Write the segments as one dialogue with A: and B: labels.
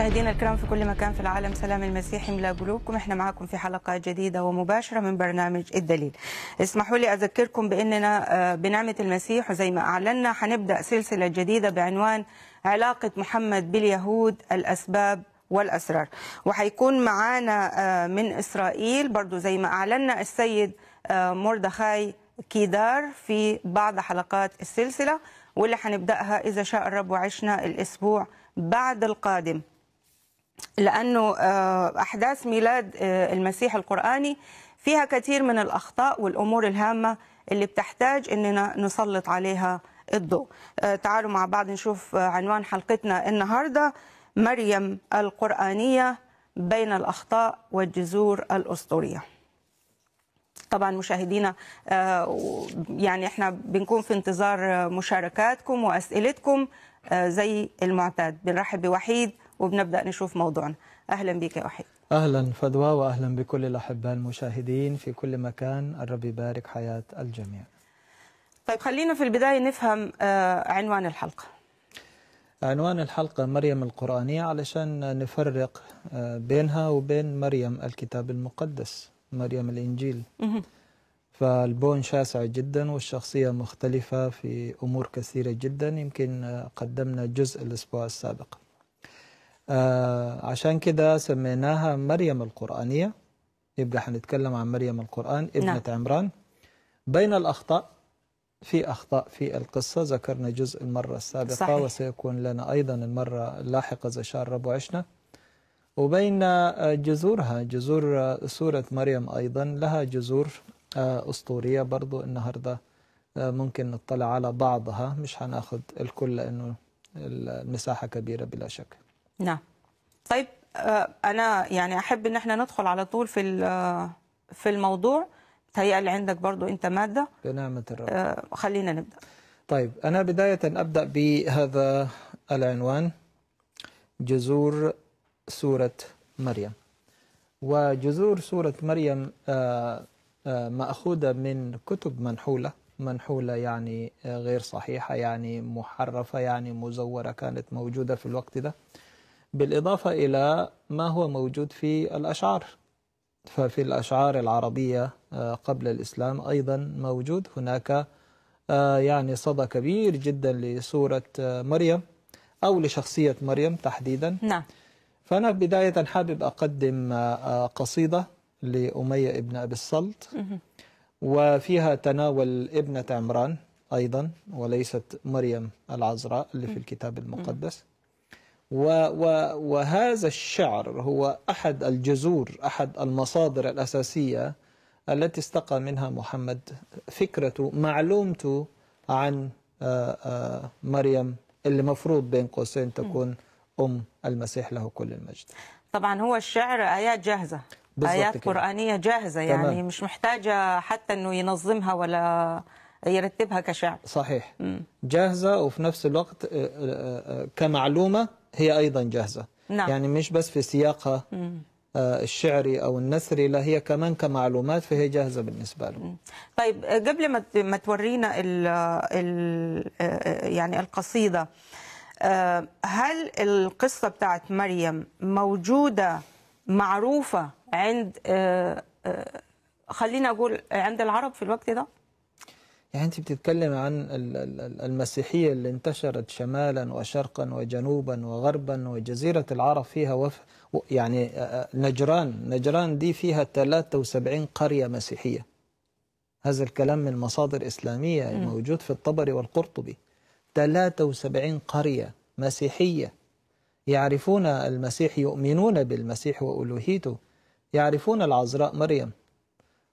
A: مشاهدينا الكرام في كل مكان في العالم سلام المسيح يملا قلوبكم احنا معاكم في حلقه جديده ومباشره من برنامج الدليل اسمحوا لي اذكركم باننا آه، بنعمه المسيح وزي ما اعلنا حنبدا سلسله جديده بعنوان علاقه محمد باليهود الاسباب والاسرار وهيكون معانا آه، من اسرائيل برضو زي ما اعلنا السيد آه، مردخاي كيدار في بعض حلقات السلسله واللي حنبداها اذا شاء الرب وعشنا الاسبوع بعد القادم لأنه آه، أحداث ميلاد آه، المسيح القرآني فيها كثير من الأخطاء والأمور الهامة اللي بتحتاج أننا نسلط عليها الضوء آه، تعالوا مع بعض نشوف عنوان حلقتنا النهاردة مريم القرآنية بين الأخطاء والجذور الأسطورية طبعا مشاهدينا يعني احنا بنكون في انتظار مشاركاتكم واسئلتكم زي المعتاد بنرحب بوحيد وبنبدا نشوف موضوعنا اهلا بك يا وحيد
B: اهلا فدوى واهلا بكل الاحباء المشاهدين في كل مكان الرب يبارك حياه الجميع
A: طيب خلينا في البدايه نفهم آه، عنوان الحلقه
B: عنوان الحلقة مريم القرآنية علشان نفرق آه، بينها وبين مريم الكتاب المقدس مريم الإنجيل فالبون شاسع جدا والشخصية مختلفة في أمور كثيرة جدا يمكن آه، قدمنا جزء الأسبوع السابق آه، عشان كده سميناها مريم القرآنية يبقى هنتكلم عن مريم القرآن ابنة نعم. عمران بين الأخطاء في أخطاء في القصة ذكرنا جزء المرة السابقة صحيح. وسيكون لنا أيضا المرة اللاحقة زي شهر رب وعشنا وبين آه، جذورها جذور آه، سورة مريم أيضا لها جذور أسطورية برضو النهاردة ممكن نطلع على بعضها مش هناخد الكل لأنه المساحة كبيرة بلا شك
A: نعم طيب آه، انا يعني احب ان احنا ندخل على طول في آه، في الموضوع لي عندك برضو انت
B: ماده بنعمه الرب آه، خلينا نبدا طيب انا بدايه ابدا بهذا العنوان جذور سوره مريم وجذور سوره مريم ماخوذه من كتب منحوله منحولة يعني غير صحيحة يعني محرفة يعني مزورة كانت موجودة في الوقت ده بالإضافة إلى ما هو موجود في الأشعار ففي الأشعار العربية آه، قبل الإسلام أيضا موجود هناك آه، يعني صدى كبير جدا لصورة آه، مريم أو لشخصية مريم تحديدا نعم فأنا بداية حابب أقدم قصيدة لأمية ابن أبي السلط وفيها تناول ابنة عمران أيضا وليست مريم العذراء اللي في الكتاب المقدس وهذا الشعر هو أحد الجذور أحد المصادر الأساسية التي استقى منها محمد فكرته معلومته عن آه، آه، مريم اللي مفروض بين قوسين تكون أم المسيح له كل المجد
A: طبعا هو الشعر آيات جاهزة آيات كده. قرآنية جاهزة يعني مش محتاجة حتى أنه ينظمها ولا يرتبها كشعر
B: صحيح م. جاهزة وفي نفس الوقت آه، كمعلومة هي أيضا جاهزة نعم. يعني مش بس في سياقها آه، الشعري أو النثري لا هي كمان كمعلومات فهي جاهزة بالنسبة له
A: طيب قبل ما تورينا الـ الـ آه، آه، يعني القصيدة هل القصة بتاعت مريم موجودة معروفة عند خلينا أقول عند العرب في الوقت ده؟
B: يعني أنت بتتكلم عن المسيحية اللي انتشرت شمالا وشرقا وجنوبا وغربا وجزيرة العرب فيها وف يعني نجران نجران دي فيها 73 قرية مسيحية هذا الكلام من مصادر إسلامية موجود في الطبري والقرطبي 73 قرية مسيحية يعرفون المسيح يؤمنون بالمسيح وألوهيته يعرفون العذراء مريم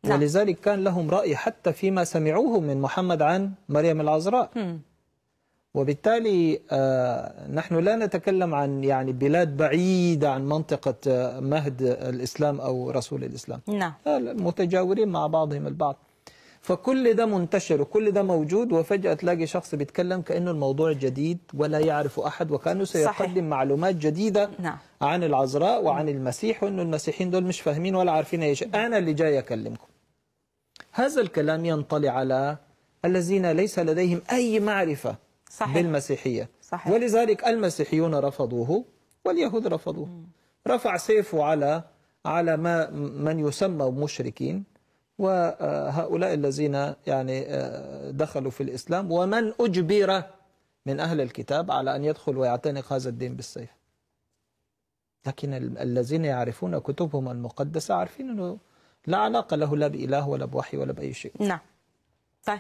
B: نعم. ولذلك كان لهم رأي حتى فيما سمعوه من محمد عن مريم العذراء وبالتالي آه، نحن لا نتكلم عن يعني بلاد بعيدة عن منطقة آه، مهد الإسلام أو رسول الإسلام نعم آه، متجاورين مع بعضهم البعض فكل ده منتشر وكل ده موجود وفجأة تلاقي شخص بيتكلم كأنه الموضوع جديد ولا يعرف أحد وكأنه سيقدم صحيح. معلومات جديدة نعم. عن العذراء وعن المسيح وأنه المسيحيين دول مش فاهمين ولا عارفين أي شيء أنا اللي جاي أكلمكم هذا الكلام ينطلي على الذين ليس لديهم أي معرفة صحيح. بالمسيحية صحيح. ولذلك المسيحيون رفضوه واليهود رفضوه م. رفع سيفه على على ما من يسمى مشركين وهؤلاء الذين يعني آه، دخلوا في الإسلام ومن أجبر من أهل الكتاب على أن يدخل ويعتنق هذا الدين بالسيف لكن الذين يعرفون كتبهم المقدسة عارفين أنه لا علاقة له لا بإله ولا بوحي ولا بأي شيء نعم طيب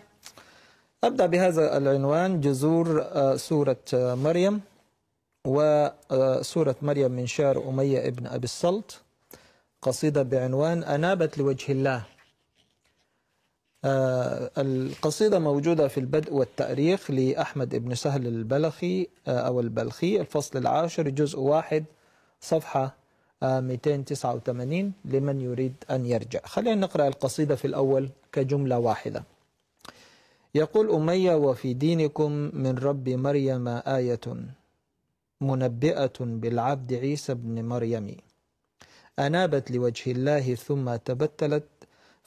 B: أبدأ بهذا العنوان جذور آه، سورة آه، مريم وسورة مريم من شعر أمية ابن أبي السلط قصيدة بعنوان أنابت لوجه الله آه، القصيدة موجودة في البدء والتأريخ لأحمد بن سهل البلخي آه، أو البلخي الفصل العاشر جزء واحد صفحة 289 آه، لمن يريد أن يرجع خلينا نقرأ القصيدة في الأول كجملة واحدة يقول أمية وفي دينكم من رب مريم آية منبئة بالعبد عيسى بن مريم أنابت لوجه الله ثم تبتلت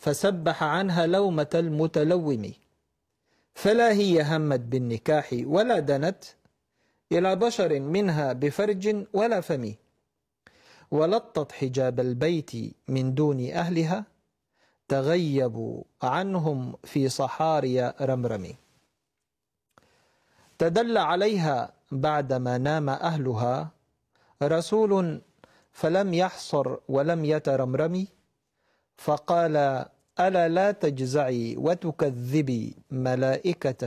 B: فسبح عنها لومة المتلوم فلا هي همت بالنكاح ولا دنت إلى بشر منها بفرج ولا فم ولطت حجاب البيت من دون أهلها تغيبوا عنهم في صحاري رمرم تدل عليها بعدما نام أهلها رسول فلم يحصر ولم يترمرم فقال ألا لا تجزعي وتكذبي ملائكة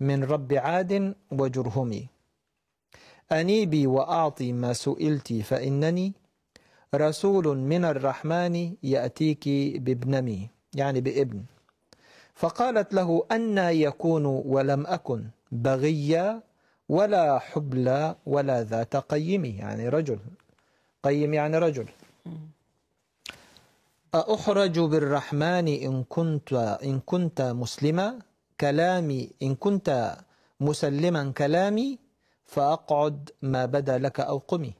B: من رب عاد وجرهمي أنيبي وأعطي ما سئلت فإنني رسول من الرحمن يأتيك بابنمي يعني بابن فقالت له أنا يكون ولم أكن بغيا ولا حبلى ولا ذات قيم يعني رجل قيم يعني رجل أأحرج بالرحمن إن كنت إن كنت مسلما كلامي إن كنت مسلما كلامي فأقعد ما بدا لك أو قمي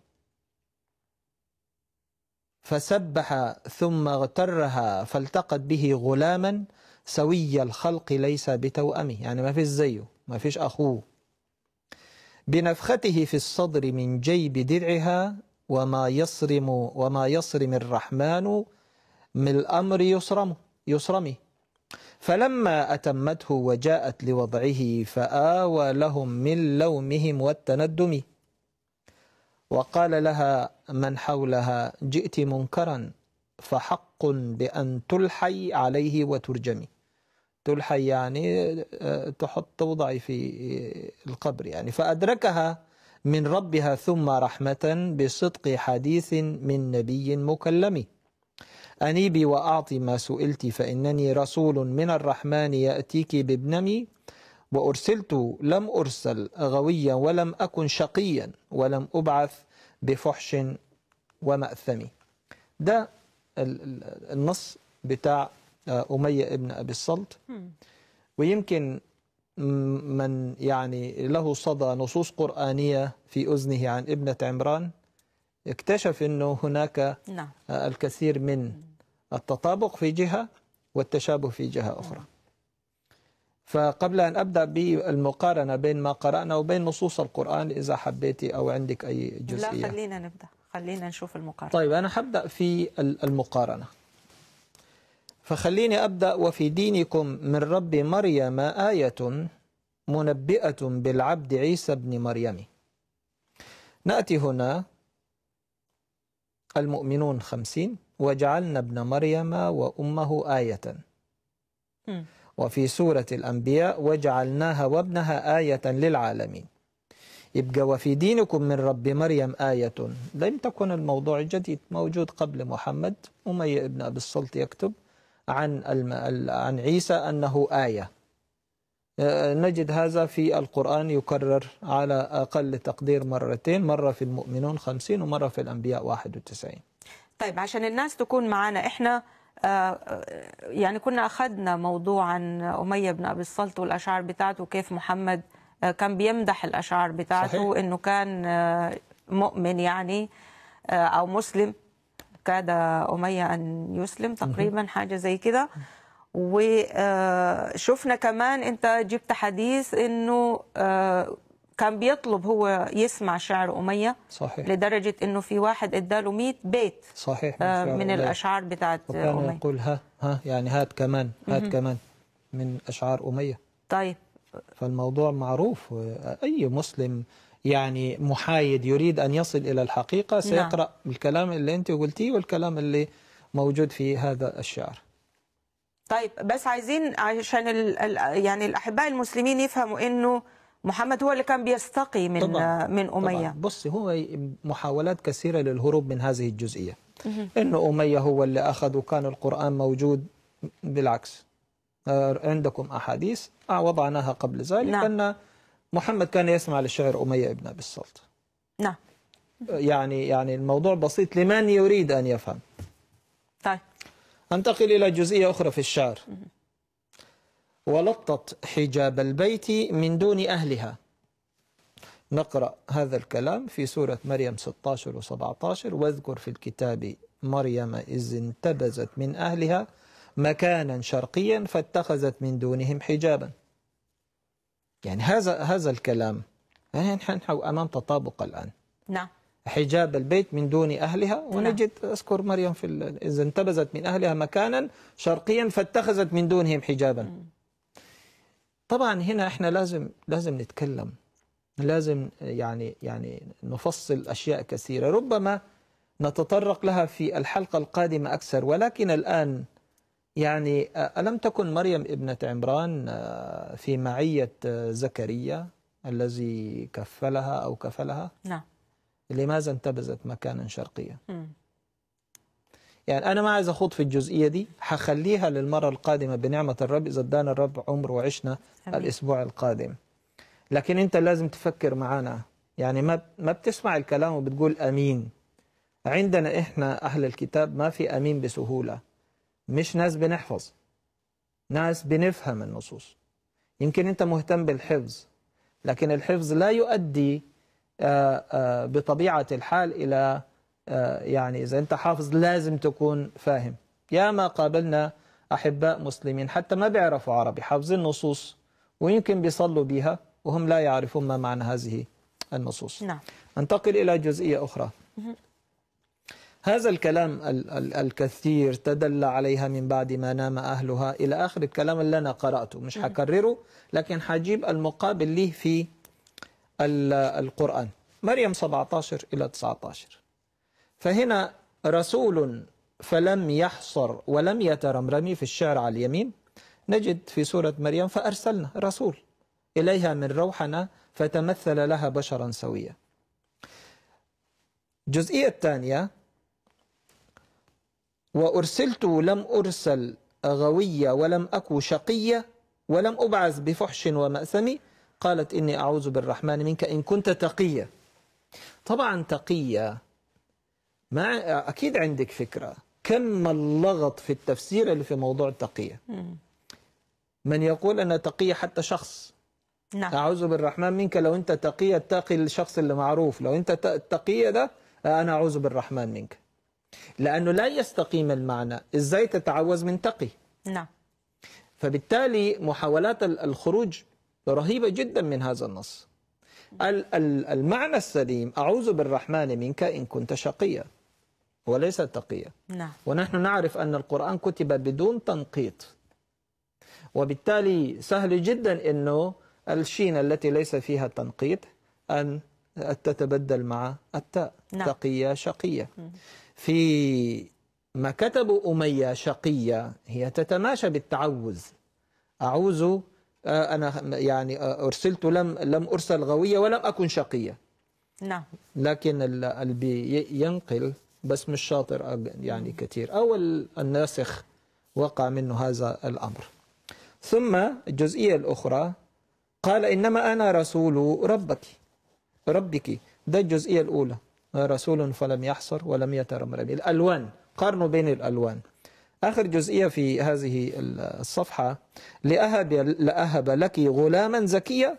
B: فسبح ثم اغترها فالتقت به غلاما سوي الخلق ليس بتوأمه يعني ما فيش زيه ما فيش أخوه بنفخته في الصدر من جيب درعها وما يصرم وما يصرم الرحمن من الأمر يصرم يصرمه فلما أتمته وجاءت لوضعه فآوى لهم من لومهم والتندم وقال لها من حولها جئت منكرا فحق بأن تلحي عليه وترجمي تلحي يعني آه، تحط توضعي في آه، القبر يعني فأدركها من ربها ثم رحمة بصدق حديث من نبي مكلم أنيبي وأعطي ما سئلت فإنني رسول من الرحمن يأتيك بابنمي وأرسلت لم أرسل غويا ولم أكن شقيا ولم أبعث بفحش ومأثم ده النص بتاع آه، أمية ابن أبي الصلت ويمكن من يعني له صدى نصوص قرآنية في أذنه عن ابنة عمران اكتشف أنه هناك نعم. آه، الكثير من التطابق في جهة والتشابه في جهة أخرى فقبل أن أبدأ بالمقارنة بين ما قرأنا وبين نصوص القرآن إذا حبيتي أو عندك أي جزئية لا
A: خلينا نبدأ خلينا نشوف المقارنة طيب
B: أنا حبدأ في المقارنة فخليني أبدأ وفي دينكم من رب مريم آية منبئة بالعبد عيسى بن مريم نأتي هنا المؤمنون خمسين وجعلنا ابن مريم وأمه آية وفي سورة الأنبياء وجعلناها وابنها آية للعالمين يبقى وفي دينكم من رب مريم آية لم تكن الموضوع جديد موجود قبل محمد أمي ابن أبي السلط يكتب عن عن عيسى أنه آية آه، نجد هذا في القرآن يكرر على أقل تقدير مرتين مرة في المؤمنون خمسين ومرة في الأنبياء واحد وتسعين طيب
A: عشان الناس تكون معانا احنا آه، آه، يعني كنا أخذنا موضوع عن أمية بن أبي الصلت والأشعار بتاعته وكيف محمد آه، كان بيمدح الأشعار بتاعته صحيح. إنه كان مؤمن يعني أو مسلم كاد أمية أن يسلم تقريبا حاجة زي كده وشفنا كمان أنت جبت حديث إنه كان بيطلب هو يسمع شعر أمية صحيح. لدرجة أنه في واحد اداله 100 بيت
B: صحيح آه، من, من الأشعار
A: بتاعت أمية
B: يقول ها ها يعني هات كمان هات كمان من أشعار أمية طيب فالموضوع معروف أي مسلم يعني محايد يريد أن يصل إلى الحقيقة نعم. سيقرأ نعم. الكلام اللي أنت قلتيه والكلام اللي موجود في هذا الشعر
A: طيب بس عايزين عشان يعني الأحباء المسلمين يفهموا أنه محمد هو اللي كان بيستقي من طبعًا آه، من أمية طبعًا
B: بص هو محاولات كثيرة للهروب من هذه الجزئية انه أمية هو اللي أخذ وكان القرآن موجود بالعكس آه، عندكم أحاديث آه، وضعناها قبل ذلك نعم. أن محمد كان يسمع للشعر أمية ابن أبي الصلت نعم يعني يعني الموضوع بسيط لمن يريد أن يفهم طيب أنتقل إلى جزئية أخرى في الشعر ولطت حجاب البيت من دون أهلها نقرأ هذا الكلام في سورة مريم 16 و 17 واذكر في الكتاب مريم إذ انتبذت من أهلها مكانا شرقيا فاتخذت من دونهم حجابا يعني هذا هذا الكلام يعني نحن أمام تطابق الآن نعم حجاب البيت من دون أهلها ونجد نعم. أذكر مريم في إذا انتبذت من أهلها مكانا شرقيا فاتخذت من دونهم حجابا م. طبعا هنا احنا لازم لازم نتكلم لازم يعني يعني نفصل اشياء كثيره ربما نتطرق لها في الحلقه القادمه اكثر ولكن الان يعني الم تكن مريم ابنه عمران آه، في معيه آه، زكريا الذي كفلها او كفلها نعم لماذا انتبذت مكانا شرقيا؟ يعني أنا ما عايز أخوض في الجزئية دي هخليها للمرة القادمة بنعمة الرب إذا ادانا الرب عمر وعشنا أمين. الأسبوع القادم لكن أنت لازم تفكر معانا يعني ما ما بتسمع الكلام وبتقول أمين عندنا إحنا أهل الكتاب ما في أمين بسهولة مش ناس بنحفظ ناس بنفهم النصوص يمكن أنت مهتم بالحفظ لكن الحفظ لا يؤدي آه، آه، بطبيعة الحال إلى آه، يعني إذا أنت حافظ لازم تكون فاهم ياما قابلنا أحباء مسلمين حتى ما بيعرفوا عربي حافظين نصوص ويمكن بيصلوا بها وهم لا يعرفون ما معنى هذه النصوص نعم. أنتقل إلى جزئية أخرى هذا الكلام الكثير تدل عليها من بعد ما نام أهلها إلى آخر الكلام اللي أنا قرأته مش هكرره لكن حجيب المقابل لي في القرآن مريم 17 إلى 19 فهنا رسول فلم يحصر ولم يترمرمي في الشعر على اليمين نجد في سورة مريم فأرسلنا رسول إليها من روحنا فتمثل لها بشرا سويا الجزئية الثانية وأرسلت لم أرسل غوية ولم أكو شقية ولم أبعث بفحش ومأثمي قالت إني أعوذ بالرحمن منك إن كنت تقية طبعا تقية ما أكيد عندك فكرة كم اللغط في التفسير اللي في موضوع التقية من يقول أنا تقية حتى شخص نعم. أعوذ بالرحمن منك لو أنت تقية تقي الشخص اللي معروف لو أنت تقية ده أنا أعوذ بالرحمن منك لأنه لا يستقيم المعنى إزاي تتعوذ من تقي نعم فبالتالي محاولات الخروج رهيبة جدا من هذا النص المعنى السليم أعوذ بالرحمن منك إن كنت شقيا وليست تقية نعم. ونحن نعرف أن القرآن كتب بدون تنقيط وبالتالي سهل جدا أنه الشين التي ليس فيها تنقيط أن تتبدل مع التاء نعم. تقية شقية في ما كتب أمية شقية هي تتماشى بالتعوذ أعوذ آه، أنا يعني آه، أرسلت لم لم أرسل غوية ولم أكن شقية نعم لكن البي ينقل بس مش شاطر يعني كثير أو الناسخ وقع منه هذا الأمر ثم الجزئية الأخرى قال إنما أنا رسول ربك ربك ده الجزئية الأولى رسول فلم يحصر ولم يترمرم الألوان قارنوا بين الألوان آخر جزئية في هذه الصفحة لأهب, لأهب لك غلاما زكيا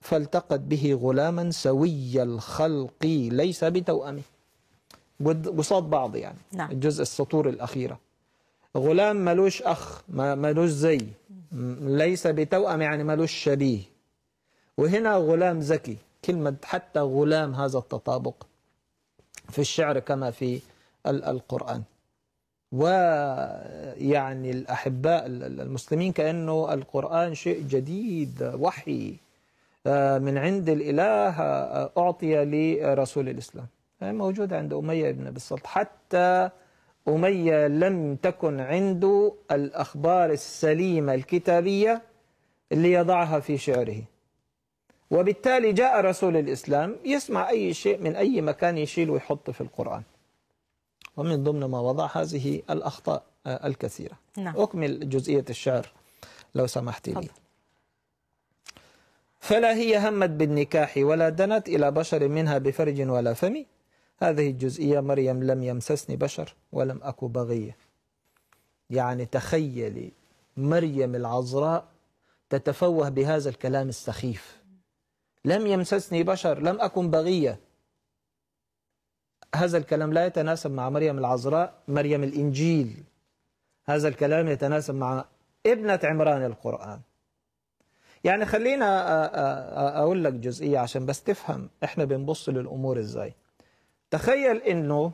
B: فالتقت به غلاما سوي الخلق ليس بتوأمه قصاد بعض يعني نعم. الجزء السطور الأخيرة غلام ملوش أخ ملوش زي ليس بتوأم يعني ملوش شبيه وهنا غلام ذكي كلمة حتى غلام هذا التطابق في الشعر كما في القرآن ويعني الأحباء المسلمين كأنه القرآن شيء جديد وحي آه، من عند الإله آه، أعطي لرسول الإسلام موجود عند أمية بن أبي الصلت حتى أمية لم تكن عنده الأخبار السليمة الكتابية اللي يضعها في شعره وبالتالي جاء رسول الإسلام يسمع أي شيء من أي مكان يشيل ويحط في القرآن ومن ضمن ما وضع هذه الأخطاء آه، الكثيرة نعم. أكمل جزئية الشعر لو سمحت لي طبعا. فلا هي همت بالنكاح ولا دنت إلى بشر منها بفرج ولا فم هذه الجزئية مريم لم يمسسني بشر ولم أكو بغية يعني تخيلي مريم العذراء تتفوه بهذا الكلام السخيف لم يمسسني بشر لم أكن بغية هذا الكلام لا يتناسب مع مريم العذراء مريم الإنجيل هذا الكلام يتناسب مع ابنة عمران القرآن يعني خلينا أقول لك جزئية عشان بس تفهم إحنا بنبص للأمور إزاي تخيل انه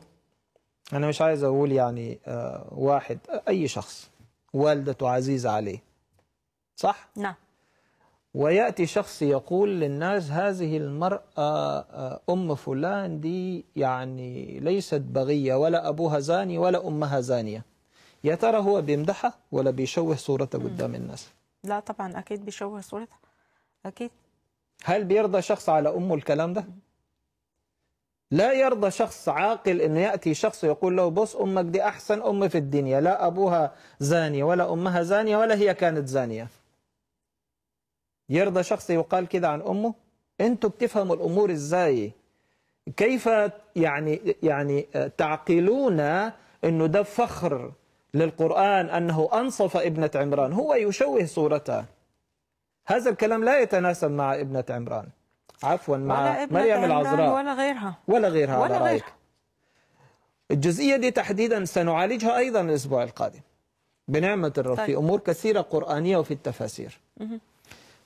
B: انا مش عايز اقول يعني آه، واحد اي شخص والدته عزيزه عليه صح نعم وياتي شخص يقول للناس هذه المراه آه، ام فلان دي يعني ليست بغيه ولا ابوها زاني ولا امها زانيه يا ترى هو بيمدحها ولا بيشوه صورتها قدام الناس
A: لا طبعا اكيد بيشوه صورتها اكيد
B: هل بيرضى شخص على امه الكلام ده لا يرضى شخص عاقل أن يأتي شخص يقول له بص أمك دي أحسن أم في الدنيا لا أبوها زانية ولا أمها زانية ولا هي كانت زانية يرضى شخص يقال كده عن أمه أنتوا بتفهموا الأمور إزاي كيف يعني يعني تعقلون أنه ده فخر للقرآن أنه أنصف ابنة عمران هو يشوه صورتها هذا الكلام لا يتناسب مع ابنة عمران عفوا مع مريم العذراء ولا غيرها ولا غيرها ولا على غيرها الجزئية دي تحديدا سنعالجها أيضا الأسبوع القادم بنعمة الرب طيب. في أمور كثيرة قرآنية وفي التفاسير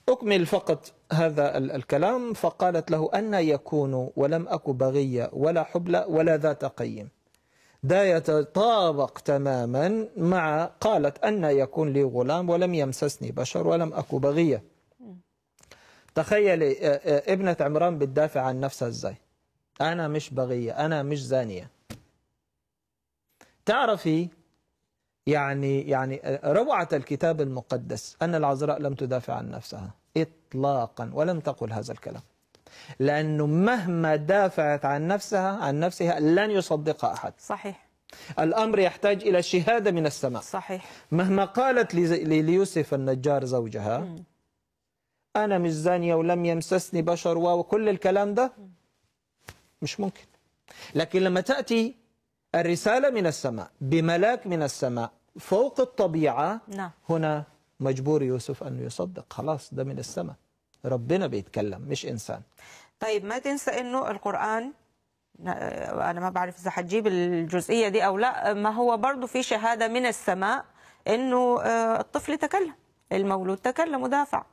B: أكمل فقط هذا الكلام فقالت له أن يكون ولم أك بغية ولا حبلى ولا ذات قيم ده يتطابق تماما مع قالت أن يكون لي غلام ولم يمسسني بشر ولم أك بغية تخيلي آه، آه، ابنة عمران بتدافع عن نفسها ازاي انا مش بغية انا مش زانية تعرفي يعني يعني آه، روعة الكتاب المقدس أن العذراء لم تدافع عن نفسها إطلاقا ولم تقل هذا الكلام لأنه مهما دافعت عن نفسها عن نفسها لن يصدقها أحد صحيح الأمر يحتاج إلى شهادة من السماء صحيح مهما قالت ليوسف النجار زوجها م. أنا مش زانية ولم يمسسني بشر وكل الكلام ده مش ممكن لكن لما تأتي الرسالة من السماء بملاك من السماء فوق الطبيعة نعم. هنا مجبور يوسف أن يصدق خلاص ده من السماء ربنا بيتكلم مش إنسان
A: طيب ما تنسى أنه القرآن أنا ما بعرف إذا هتجيب الجزئية دي أو لا ما هو برضه في شهادة من السماء أنه آه، الطفل تكلم المولود تكلم ودافع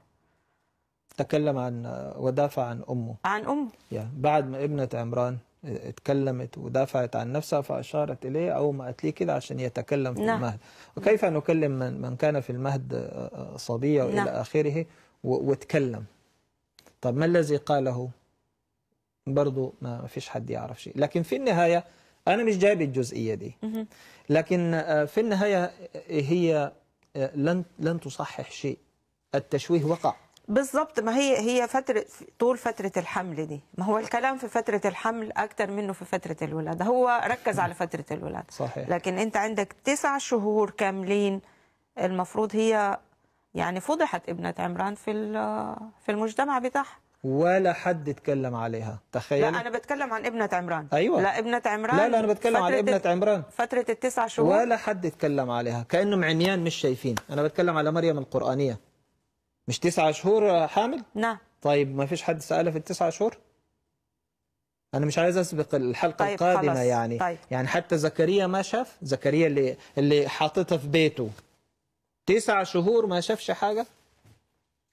B: تكلم عن ودافع عن امه عن امه يعني بعد ما ابنه عمران اتكلمت ودافعت عن نفسها فاشارت اليه او ما قالت لي كده عشان يتكلم في نعم. المهد وكيف نكلم من, من كان في المهد صبيا والى نعم. اخره واتكلم طب ما الذي قاله برضه ما فيش حد يعرف شيء لكن في النهايه انا مش جايب الجزئيه دي لكن آه، في النهايه هي آه، لن لن تصحح شيء التشويه وقع بالظبط ما هي هي فتره طول فتره الحمل دي ما هو
A: الكلام في فتره الحمل اكتر منه في فتره الولاده هو ركز على فتره الولاده صحيح. لكن انت عندك تسع شهور كاملين المفروض هي يعني فضحت ابنه عمران في في المجتمع بتاعها
B: ولا حد اتكلم عليها تخيل لا انا
A: بتكلم عن ابنه عمران ايوه لا ابنه عمران لا لا انا بتكلم عن ابنه عمران فتره التسع شهور ولا
B: حد اتكلم عليها كانهم عميان مش شايفين انا بتكلم على مريم القرانيه مش تسعة شهور آه، حامل؟ نعم طيب ما فيش حد سألها في التسعة شهور؟ أنا مش عايز أسبق الحلقة طيب القادمة خلص. يعني طيب. يعني حتى زكريا ما شاف زكريا اللي اللي حاططها في بيته تسع شهور ما شافش حاجة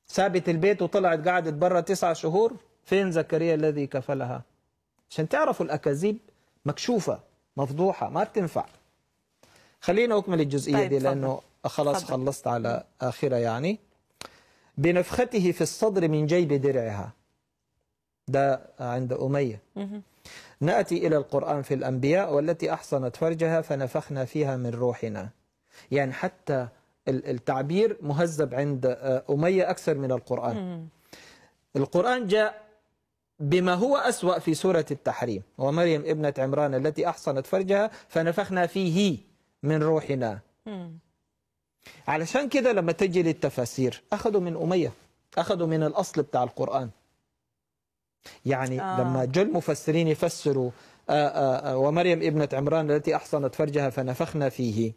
B: سابت البيت وطلعت قعدت برا تسع شهور فين زكريا الذي كفلها؟ عشان تعرفوا الأكاذيب مكشوفة مفضوحة ما بتنفع خلينا أكمل الجزئية طيب دي لأنه خلاص خلصت على آخرة يعني بنفخته في الصدر من جيب درعها ده عند أمية نأتي إلى القرآن في الأنبياء والتي أحصنت فرجها فنفخنا فيها من روحنا يعني حتى التعبير مهذب عند آه، أمية أكثر من القرآن القرآن جاء بما هو أسوأ في سورة التحريم ومريم ابنة عمران التي أحصنت فرجها فنفخنا فيه من روحنا علشان كده لما تجي للتفاسير أخذوا من أمية أخذوا من الأصل بتاع القرآن يعني آه. لما جاء المفسرين يفسروا آآ آه، آآ آه، آه، ومريم ابنة عمران التي أحصنت فرجها فنفخنا فيه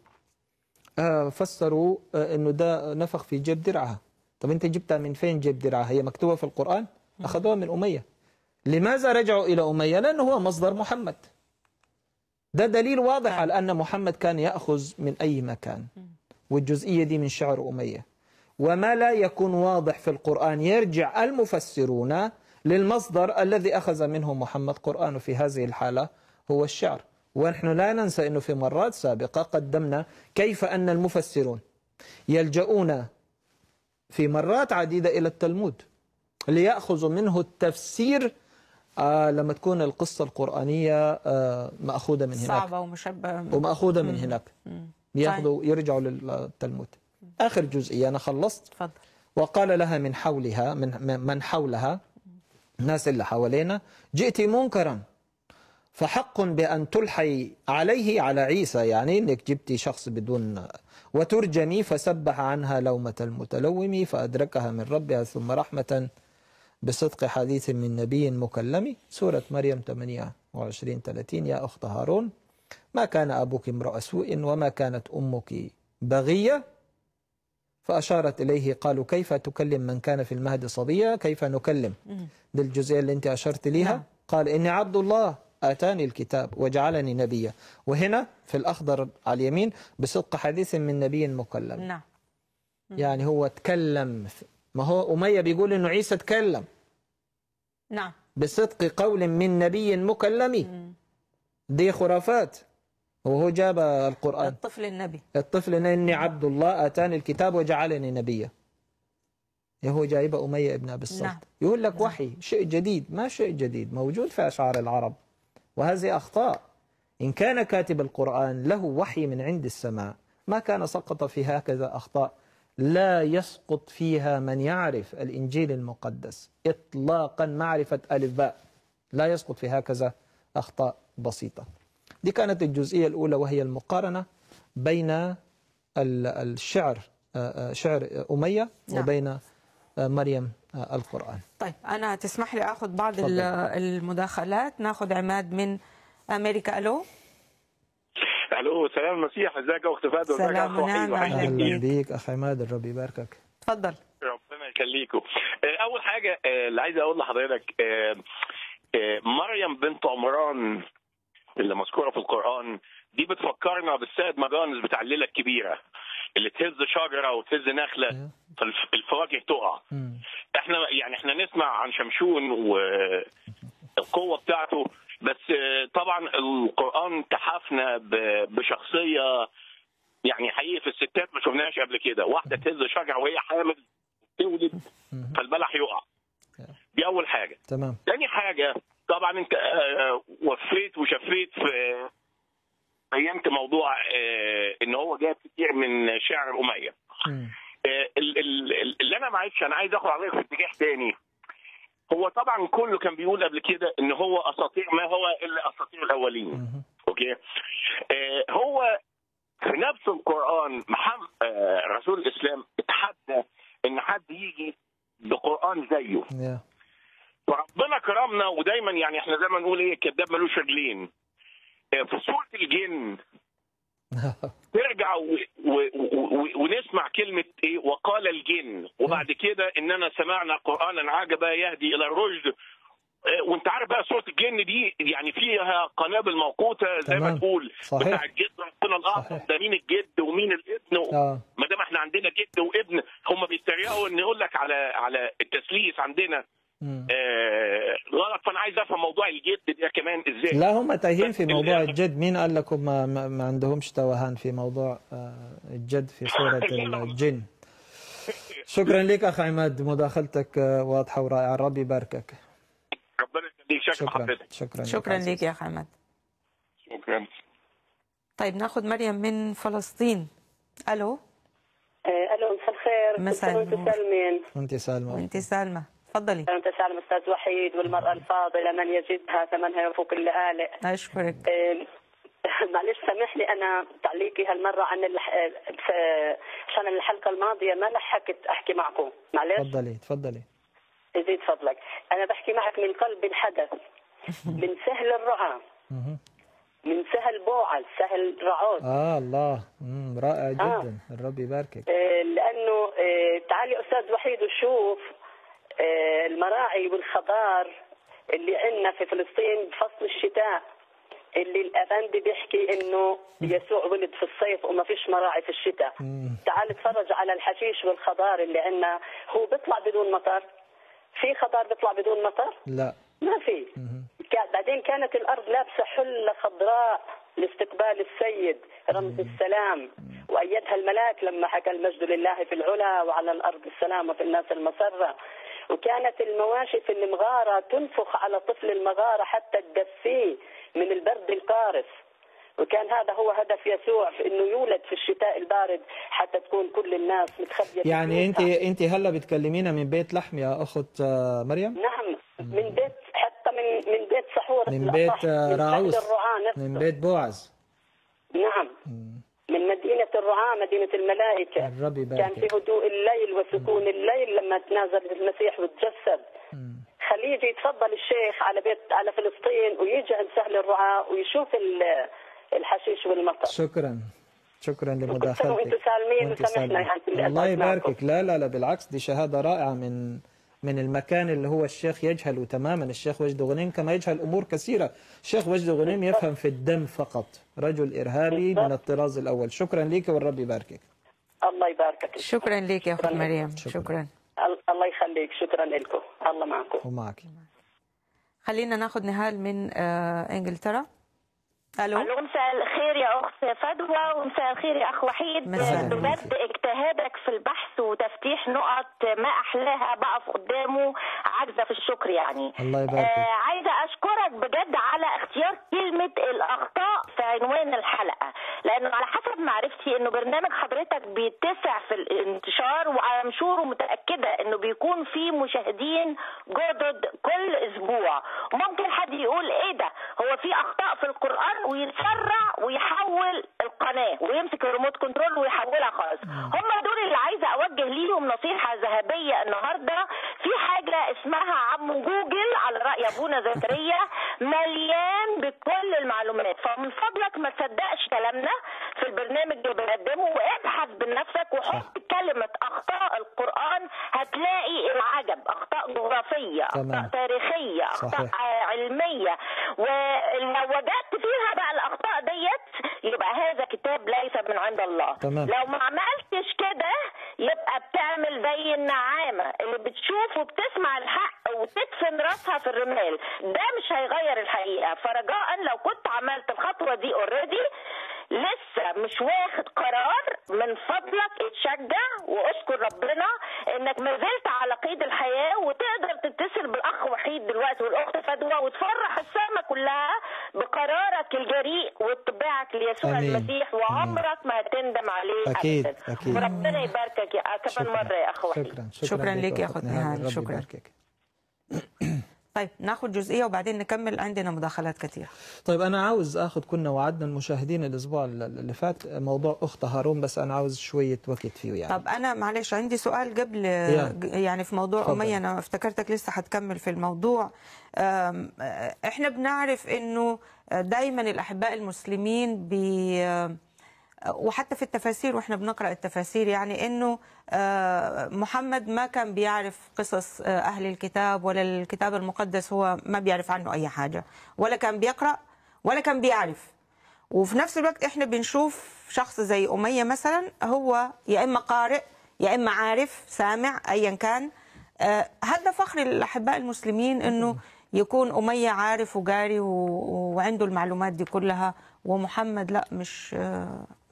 B: فسروا أنه ده نفخ في جيب درعها طب أنت جبتها من فين جيب درعها هي مكتوبة في القرآن أخذوها من أمية لماذا رجعوا إلى أمية لأنه هو مصدر محمد ده دليل واضح نعم. على أن محمد كان يأخذ من أي مكان والجزئية دي من شعر أمية وما لا يكون واضح في القرآن يرجع المفسرون للمصدر الذي أخذ منه محمد قرآن في هذه الحالة هو الشعر ونحن لا ننسى أنه في مرات سابقة قدمنا كيف أن المفسرون يلجؤون في مرات عديدة إلى التلمود ليأخذوا منه التفسير آه لما تكون القصة القرآنية آه مأخوذة من هناك صعبة
A: ومشبهة ومأخوذة من هناك
B: ياخدوا طيب. يرجعوا للتلمود آخر جزئية أنا خلصت تفضل وقال لها من حولها من من حولها الناس اللي حوالينا جئت منكرا فحق بأن تلحي عليه على عيسى يعني انك جبتي شخص بدون وترجمي فسبح عنها لومة المتلوم فأدركها من ربها ثم رحمة بصدق حديث من نبي مكلم سورة مريم 28 30 يا أخت هارون ما كان أبوك امرأ سوء وما كانت أمك بغية فأشارت إليه قالوا كيف تكلم من كان في المهد صبيا كيف نكلم دي الجزئية اللي أنت أشرت ليها نعم. قال إني عبد الله آتاني الكتاب وجعلني نبيا وهنا في الأخضر على اليمين بصدق حديث من نبي مكلم نعم يعني هو تكلم ما هو أمية بيقول إنه عيسى تكلم نعم بصدق قول من نبي مكلم دي خرافات وهو جاب القرآن الطفل النبي الطفل إني عبد الله أتاني الكتاب وجعلني نبيا هو جايب أمية ابن أبي الصلت نعم. يقول لك نعم. وحي شيء جديد ما شيء جديد موجود في أشعار العرب وهذه أخطاء إن كان كاتب القرآن له وحي من عند السماء ما كان سقط في هكذا أخطاء لا يسقط فيها من يعرف الإنجيل المقدس إطلاقا معرفة ألف باء لا يسقط في هكذا أخطاء بسيطة دي كانت الجزئية الأولى وهي المقارنة بين الشعر آه، آه، شعر أمية نعم. وبين آه، مريم القرآن
A: طيب أنا تسمح لي أخذ بعض المداخلات ناخذ عماد من أمريكا ألو
C: ألو سلام
B: المسيح ازيك أخت فادي سلام نعم أهلا بيك أخ عماد الرب يباركك تفضل
D: ربنا يخليكوا أول حاجة اللي عايز أقول لحضرتك مريم بنت عمران اللي مذكوره في القران دي بتفكرنا بالسيد مدانس بتاع الليله الكبيره اللي تهز شجره وتهز نخله أيوه. فالفواكه تقع احنا يعني احنا نسمع عن شمشون والقوه بتاعته بس طبعا القران تحفنا بشخصيه يعني حقيقي في الستات ما شفناهاش قبل كده واحده تهز شجره وهي حامل تولد فالبلح يقع أيوه. دي اول حاجه تمام تاني حاجه طبعا انت آه، آه، وفيت وشفيت في قيمت موضوع آه، ان هو جاب كتير من شعر اميه اللي انا معلش انا عايز اخد عليك في اتجاه تاني هو طبعا كله كان بيقول قبل كده ان هو اساطير ما هو الا اساطير الاولين اوكي هو في نفس القران محمد رسول الاسلام اتحدى ان حد يجي بقران زيه فربنا كرمنا ودايما يعني احنا زي ما نقول ايه الكذاب ملوش رجلين آه، في سوره الجن ترجع و... و... و... ونسمع كلمة إيه وقال الجن وبعد كده إننا سمعنا قرآنا عجبا يهدي إلى الرشد آه، وانت عارف بقى سوره الجن دي يعني
C: فيها قنابل موقوته زي تمام. ما تقول صحيح. بتاع الجد ربنا
D: الاعظم ده مين الجد ومين الابن و... آه. ما دام احنا عندنا جد وابن هم بيتريقوا ان يقول لك على على التثليث عندنا غلط آه، فانا عايز افهم موضوع الجد ده كمان ازاي لا
B: هم تايهين في موضوع الجد مين قال لكم ما, ما عندهمش توهان في موضوع آه، الجد في سوره الجن شكرا لك اخ عماد مداخلتك آه، واضحه ورائعه ربي يباركك
C: ربنا يخليك شكرا حضرتك شكرا
B: شكرا لك
A: يا اخ عماد شكرا طيب ناخذ مريم من فلسطين الو
E: الو مساء الخير مساء النور
A: وانت سالمه انت سالمه انت سالمه
E: تفضلي انا متسالم استاذ وحيد والمراه الفاضله من يجدها ثمنها يفوق اللآلئ اشكرك معلش سامحني انا تعليقي هالمره عن اللح... عشان الحلقه الماضيه ما لحقت احكي معكم
B: معلش تفضلي تفضلي
E: يزيد فضلك انا بحكي معك من قلب الحدث من سهل الرعاه من سهل بوعل سهل رعود اه
B: الله رائع آه. جدا آه. الرب يباركك
E: إيه، لانه إيه، تعالي استاذ وحيد وشوف آه، المراعي والخضار اللي عندنا في فلسطين بفصل الشتاء اللي الافندي بيحكي انه يسوع ولد في الصيف وما فيش مراعي في الشتاء تعال اتفرج على الحشيش والخضار اللي عندنا هو بيطلع بدون مطر في خضار بيطلع بدون مطر لا ما في بعدين كانت الارض لابسه حله خضراء لاستقبال السيد رمز السلام وايدها الملاك لما حكى المجد لله في العلا وعلى الارض السلام وفي الناس المسره وكانت المواشي في المغارة تنفخ على طفل المغارة حتى تدفيه من البرد القارس وكان هذا هو هدف يسوع في انه يولد في الشتاء البارد حتى تكون كل الناس متخبيه يعني انت انت
B: هلا بتكلمينا من بيت لحم يا اخت آه، مريم
E: نعم من بيت حتى من من بيت سحور من بيت آه، راعوس من
B: بيت بوعز
E: نعم من مدينة الرعاة مدينة الملائكة الرب كان في هدوء الليل وسكون م. الليل لما تنازل المسيح وتجسد خليه يجي يتفضل الشيخ على بيت على فلسطين ويجي عند سهل الرعاة ويشوف الحشيش والمطر
B: شكرا شكرا لمداخلتك وانتم سالمين وسامحنا يعني الله يباركك لا لا لا بالعكس دي شهادة رائعة من من المكان اللي هو الشيخ يجهله تماما الشيخ وجد غنيم كما يجهل أمور كثيرة الشيخ وجد غنيم يفهم في الدم فقط رجل إرهابي من الطراز الأول شكرا لك والرب يباركك
A: الله يباركك شكرا لك
B: يا أخت مريم شكرا, شكرا.
E: الله يخليك شكرا لكم الله معكم
B: ومعك
A: خلينا ناخذ نهال من آه، انجلترا الو
F: الو مساء الخير يا اخت فدوى ومساء الخير يا اخ وحيد بجد اجتهادك في البحث وتفتيح نقط ما احلاها بقف قدامه عاجزه في الشكر يعني الله يبارك آه عايزه اشكرك بجد على اختيار كلمه الاخطاء في عنوان الحلقه لانه على حسب معرفتي انه برنامج حضرتك بيتسع في الانتشار وانا متاكده انه بيكون في مشاهدين جدد كل اسبوع ممكن حد يقول ايه ده هو في اخطاء في القران ويسرع ويحول القناه ويمسك الريموت كنترول ويحولها خالص هم دول اللي عايزه اوجه ليهم نصيحه ذهبيه النهارده في حاجه اسمها عم جوجل على راي ابونا زكريا مليان بكل المعلومات فمن فضلك ما تصدقش كلامنا في البرنامج اللي بنقدمه وابحث بنفسك وحط كلمه اخطاء القران هتلاقي العجب اخطاء جغرافيه اخطاء تاريخيه اخطاء صحيح. علميه ولو وجدت فيها بقى الاخطاء ديت يبقى هذا كتاب ليس من عند الله تمام. لو ما عملتش كده يبقى بتعمل زي النعامه اللي بتشوف وبتسمع الحق وتدفن راسها في الرمال ده مش هيغير الحقيقه فرجاء لو كنت عملت الخطوه دي اوريدي لسه مش واخد قرار من فضلك اتشجع واشكر ربنا انك ما زلت على قيد الحياه وتقدر تتصل بالاخ وحيد دلوقتي والاخت فدوى وتفرح السماء كلها بقرارك الجريء واتباعك ليسوع المسيح وعمرك
A: ما هتندم عليه اكيد أبداً. اكيد وربنا يباركك يا كمان مره يا اخ وحيد شكرا شكرا, شكرا ليك يا اخت نهاد شكرا طيب ناخد جزئيه وبعدين نكمل
B: عندنا مداخلات كثيره طيب انا عاوز اخد كنا وعدنا المشاهدين الاسبوع اللي فات موضوع اخت هارون بس انا عاوز شويه وقت فيه يعني طب
A: انا معلش عندي سؤال قبل يعني, يعني في موضوع اميه انا افتكرتك لسه هتكمل في الموضوع احنا بنعرف انه دايما الاحباء المسلمين بي وحتى في التفاسير واحنا بنقرا التفاسير يعني انه آه، محمد ما كان بيعرف قصص آه، اهل الكتاب ولا الكتاب المقدس هو ما بيعرف عنه اي حاجه ولا كان بيقرا ولا كان بيعرف وفي نفس الوقت احنا بنشوف شخص زي اميه مثلا هو يا اما قارئ يا اما عارف سامع ايا كان آه، هذا فخر الاحباء المسلمين انه يكون اميه عارف وجاري وعنده المعلومات دي كلها ومحمد لا مش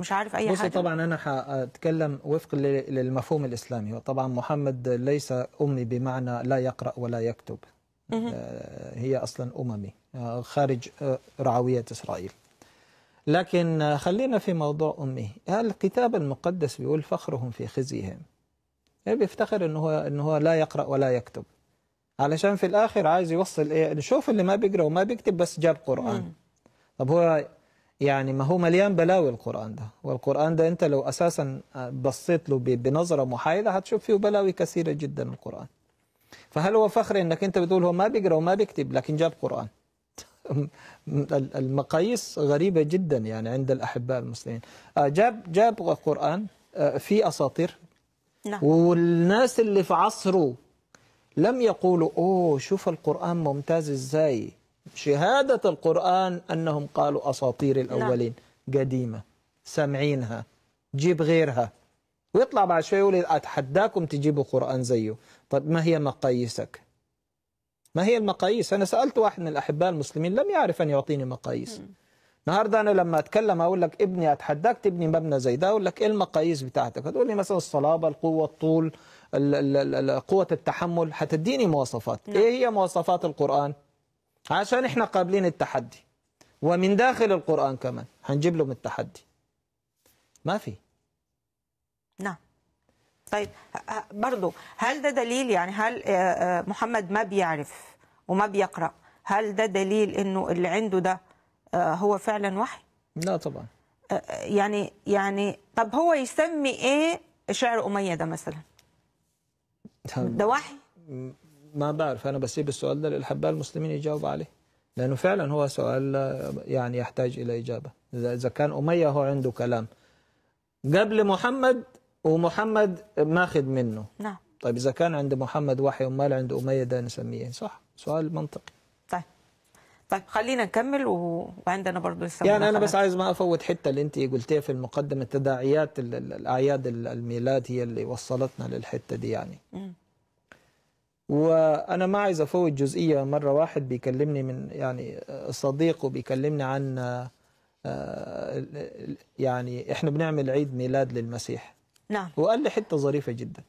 A: مش عارف اي بص حاجه طبعا
B: انا هتكلم وفق للمفهوم الاسلامي وطبعا محمد ليس امي بمعنى لا يقرا ولا يكتب آه، هي اصلا اممي آه، خارج آه، رعويه اسرائيل لكن خلينا في موضوع هل الكتاب المقدس بيقول فخرهم في خزيهم ايه بيفتخر ان هو ان هو لا يقرا ولا يكتب علشان في الاخر عايز يوصل ايه شوف اللي ما بيقرا وما بيكتب بس جاب قران طب هو يعني ما هو مليان بلاوي القرآن ده والقرآن ده أنت لو أساسا بصيت له بنظرة محايدة هتشوف فيه بلاوي كثيرة جدا القرآن فهل هو فخر أنك أنت بتقول هو ما بيقرأ وما بيكتب لكن جاب قرآن المقاييس غريبة جدا يعني عند الأحباء المسلمين آه، جاب جاب قرآن آه، في أساطير نعم. والناس اللي في عصره لم يقولوا أوه شوف القرآن ممتاز إزاي شهادة القرآن أنهم قالوا أساطير الأولين نعم. قديمة سامعينها جيب غيرها ويطلع بعد شوي يقول أتحداكم تجيبوا قرآن زيه طب ما هي مقاييسك ما هي المقاييس أنا سألت واحد من الأحباء المسلمين لم يعرف أن يعطيني مقاييس النهاردة أنا لما أتكلم أقول لك ابني أتحداك تبني مبنى زي ده أقول لك إيه المقاييس بتاعتك هتقول لي مثلا الصلابة القوة الطول قوة التحمل هتديني مواصفات نعم. إيه هي مواصفات القرآن عشان احنا قابلين التحدي ومن داخل القرآن كمان هنجيب لهم التحدي ما في
A: نعم طيب برضو هل ده دليل يعني هل آه، آه، محمد ما بيعرف وما بيقرأ هل ده دليل انه اللي عنده ده آه، هو فعلا وحي لا طبعا يعني يعني طب هو يسمي ايه شعر اميه ده مثلا
B: ده وحي ما بعرف أنا بسيب السؤال ده للحباء المسلمين يجاوبوا عليه لأنه فعلا هو سؤال آه، يعني يحتاج إلى إجابة إذا كان أمية هو عنده كلام قبل محمد ومحمد ماخذ منه نعم طيب إذا كان عند محمد وحي ومال عند أمية ده نسميه صح سؤال منطقي
A: طيب طيب خلينا نكمل و... وعندنا برضه لسه يعني انا بس
B: عايز ما افوت حته اللي انت قلتيها في المقدمه تداعيات الاعياد الميلاد هي اللي وصلتنا للحته دي يعني م. وانا ما عايز افوت جزئيه مره واحد بيكلمني من يعني صديق وبيكلمني عن آه، آه، يعني احنا بنعمل عيد ميلاد للمسيح نعم وقال لي حته ظريفه جدا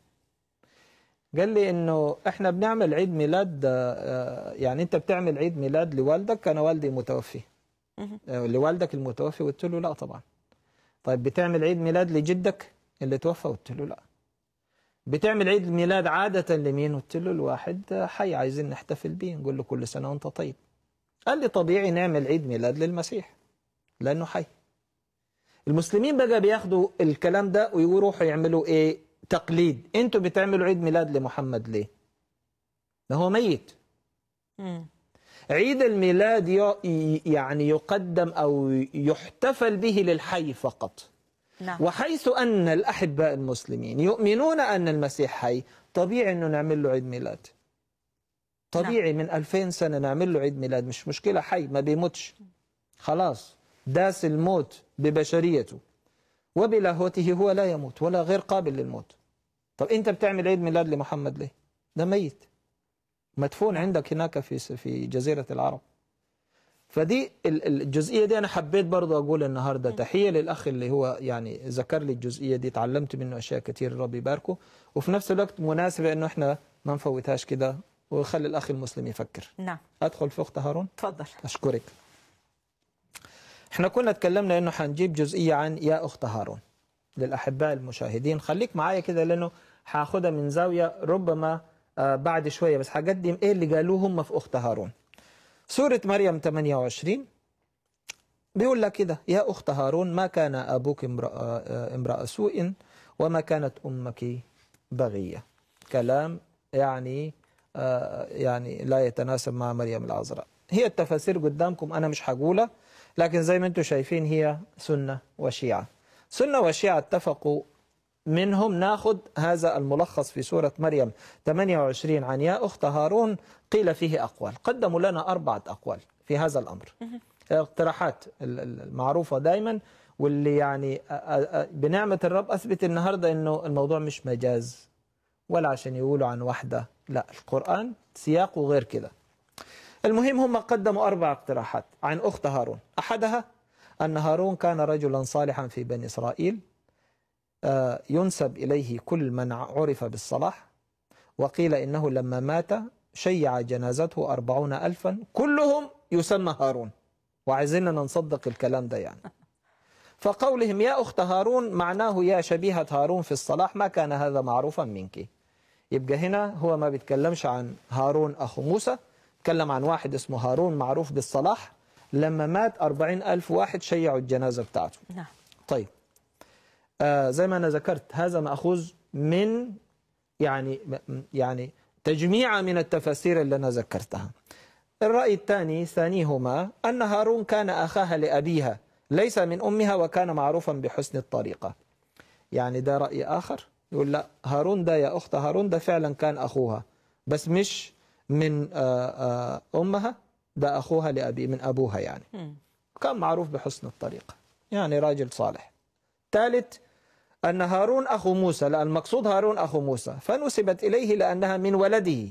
B: قال لي انه احنا بنعمل عيد ميلاد آه، يعني انت بتعمل عيد ميلاد لوالدك كان والدي متوفي لوالدك المتوفي قلت له لا طبعا طيب بتعمل عيد ميلاد لجدك اللي توفى قلت له لا بتعمل عيد الميلاد عادة لمين قلت له الواحد حي عايزين نحتفل بيه نقول له كل سنة وانت طيب قال لي طبيعي نعمل عيد ميلاد للمسيح لأنه حي المسلمين بقى بياخدوا الكلام ده ويروحوا يعملوا ايه تقليد انتوا بتعملوا عيد ميلاد لمحمد ليه ما هو ميت م. عيد الميلاد يعني يقدم أو يحتفل به للحي فقط
C: نعم. وحيث
B: أن الأحباء المسلمين يؤمنون أن المسيح حي طبيعي أنه نعمل له عيد ميلاد طبيعي نعم. من 2000 سنة نعمل له عيد ميلاد مش مشكلة حي ما بيموتش خلاص داس الموت ببشريته وبلاهوته هو لا يموت ولا غير قابل للموت طب أنت بتعمل عيد ميلاد لمحمد ليه ده ميت مدفون عندك هناك في في جزيرة العرب فدي الجزئية دي أنا حبيت برضه أقول النهاردة نعم. تحية للأخ اللي هو يعني ذكر لي الجزئية دي اتعلمت منه أشياء كثير ربي يباركه وفي نفس الوقت مناسبة أنه إحنا ما نفوتهاش كده وخلي الأخ المسلم يفكر نعم أدخل في أخت هارون تفضل أشكرك إحنا كنا اتكلمنا أنه هنجيب جزئية عن يا أخت هارون للأحباء المشاهدين خليك معايا كده لأنه هاخدها من زاوية ربما آه، بعد شوية بس هقدم إيه اللي قالوه هم في أخت هارون سورة مريم 28 بيقول لك كده يا أخت هارون ما كان أبوك امرأة, امرأة سوء وما كانت أمك بغية كلام يعني آه، يعني لا يتناسب مع مريم العذراء هي التفاسير قدامكم أنا مش هقولها لكن زي ما انتم شايفين هي سنة وشيعة سنة وشيعة اتفقوا منهم ناخذ هذا الملخص في سورة مريم 28 عن يا أخت هارون قيل فيه أقوال قدموا لنا أربعة أقوال في هذا الأمر اقتراحات المعروفة دايما واللي يعني بنعمة الرب أثبت النهاردة أنه الموضوع مش مجاز ولا عشان يقولوا عن واحدة لا القرآن سياقه غير كده المهم هم قدموا أربع اقتراحات عن أخت هارون أحدها أن هارون كان رجلا صالحا في بني إسرائيل آه، ينسب إليه كل من عرف بالصلاح وقيل إنه لما مات شيع جنازته أربعون ألفا كلهم يسمى هارون وعايزيننا نصدق الكلام ده يعني فقولهم يا أخت هارون معناه يا شبيهة هارون في الصلاح ما كان هذا معروفا منك يبقى هنا هو ما بيتكلمش عن هارون أخو موسى تكلم عن واحد اسمه هارون معروف بالصلاح لما مات أربعين ألف واحد شيعوا الجنازة بتاعته نعم. طيب آه، زي ما أنا ذكرت هذا مأخوذ من يعني يعني تجميع من التفاسير اللي أنا ذكرتها الرأي الثاني ثانيهما أن هارون كان أخاها لأبيها ليس من أمها وكان معروفا بحسن الطريقة يعني ده رأي آخر يقول لا هارون ده يا أخت هارون ده فعلا كان أخوها بس مش من آه، آه، أمها ده أخوها لأبي من أبوها يعني كان معروف بحسن الطريقة يعني راجل صالح ثالث أن هارون أخو موسى لا المقصود هارون أخو موسى فنسبت إليه لأنها من ولده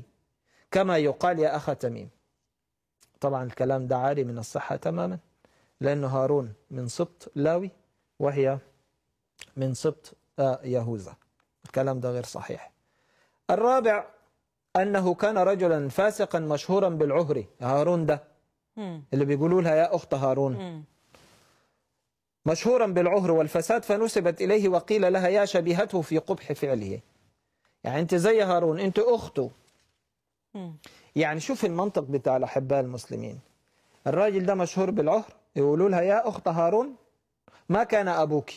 B: كما يقال يا أخا تميم طبعا الكلام ده عاري من الصحة تماما لأن هارون من سبط لاوي وهي من سبط آه، يهوذا الكلام ده غير صحيح الرابع أنه كان رجلا فاسقا مشهورا بالعهر هارون ده اللي بيقولوا لها يا أخت هارون مشهورا بالعهر والفساد فنسبت إليه وقيل لها يا شبيهته في قبح فعله يعني أنت زي هارون أنت أخته يعني شوف المنطق بتاع الأحباء المسلمين الراجل ده مشهور بالعهر يقولوا لها يا أخت هارون ما كان أبوك